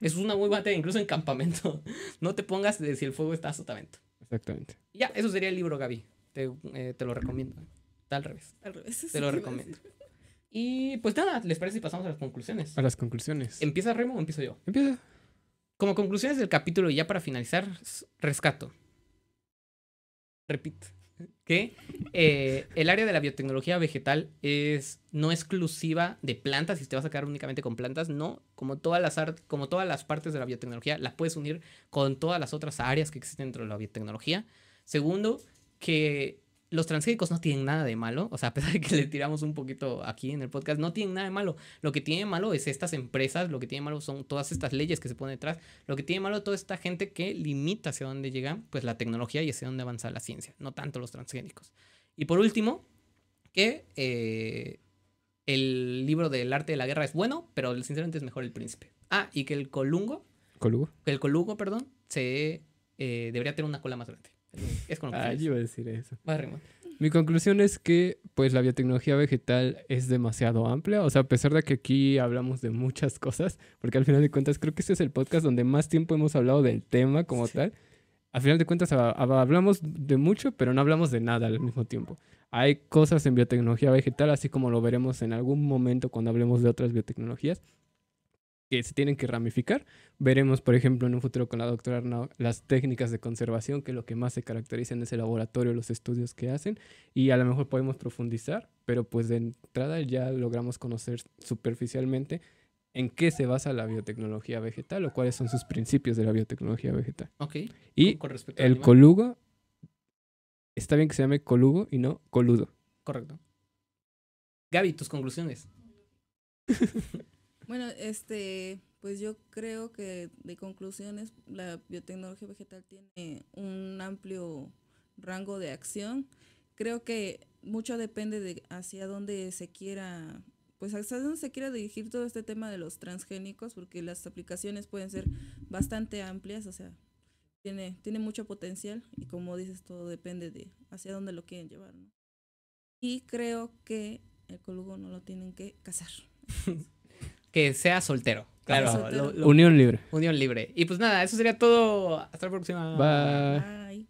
es una muy buena incluso en campamento. no te pongas de si el fuego está a sotavento. Exactamente. ya, eso sería el libro, Gaby. Te, eh, lo recomiendo. Está Al revés. Te lo recomiendo. Y pues nada, ¿les parece si pasamos a las conclusiones? A las conclusiones. ¿Empieza Remo o empiezo yo? Empieza. Como conclusiones del capítulo, y ya para finalizar, rescato. Repito. Que eh, el área de la biotecnología vegetal es no exclusiva de plantas, si te vas a quedar únicamente con plantas, no, como todas las, como todas las partes de la biotecnología, las puedes unir con todas las otras áreas que existen dentro de la biotecnología. Segundo, que los transgénicos no tienen nada de malo, o sea, a pesar de que le tiramos un poquito aquí en el podcast, no tienen nada de malo. Lo que tiene malo es estas empresas, lo que tiene malo son todas estas leyes que se ponen detrás, lo que tiene malo toda esta gente que limita hacia dónde llega pues la tecnología y hacia dónde avanza la ciencia, no tanto los transgénicos. Y por último, que eh, el libro del arte de la guerra es bueno, pero sinceramente es mejor el príncipe. Ah, y que el colungo, el colugo, perdón, se eh, debería tener una cola más grande. Ah, decir eso. Mi conclusión es que pues la biotecnología vegetal es demasiado amplia, o sea, a pesar de que aquí hablamos de muchas cosas, porque al final de cuentas creo que este es el podcast donde más tiempo hemos hablado del tema como tal. Al final de cuentas hablamos de mucho, pero no hablamos de nada al mismo tiempo. Hay cosas en biotecnología vegetal, así como lo veremos en algún momento cuando hablemos de otras biotecnologías, que se tienen que ramificar. Veremos, por ejemplo, en un futuro con la doctora Arnaud las técnicas de conservación, que lo que más se caracteriza en ese laboratorio, los estudios que hacen, y a lo mejor podemos profundizar, pero pues de entrada ya logramos conocer superficialmente en qué se basa la biotecnología vegetal o cuáles son sus principios de la biotecnología vegetal. Ok. Y el colugo, está bien que se llame colugo y no coludo. Correcto. Gaby, tus conclusiones. Bueno, este, pues yo creo que de conclusiones la biotecnología vegetal tiene un amplio rango de acción. Creo que mucho depende de hacia dónde se quiera, pues hacia dónde se quiera dirigir todo este tema de los transgénicos, porque las aplicaciones pueden ser bastante amplias, o sea, tiene, tiene mucho potencial y como dices, todo depende de hacia dónde lo quieren llevar, Y creo que el colugo no lo tienen que cazar. que sea soltero. Claro. unión libre. Unión libre. Y pues nada, eso sería todo. Hasta la próxima. Bye.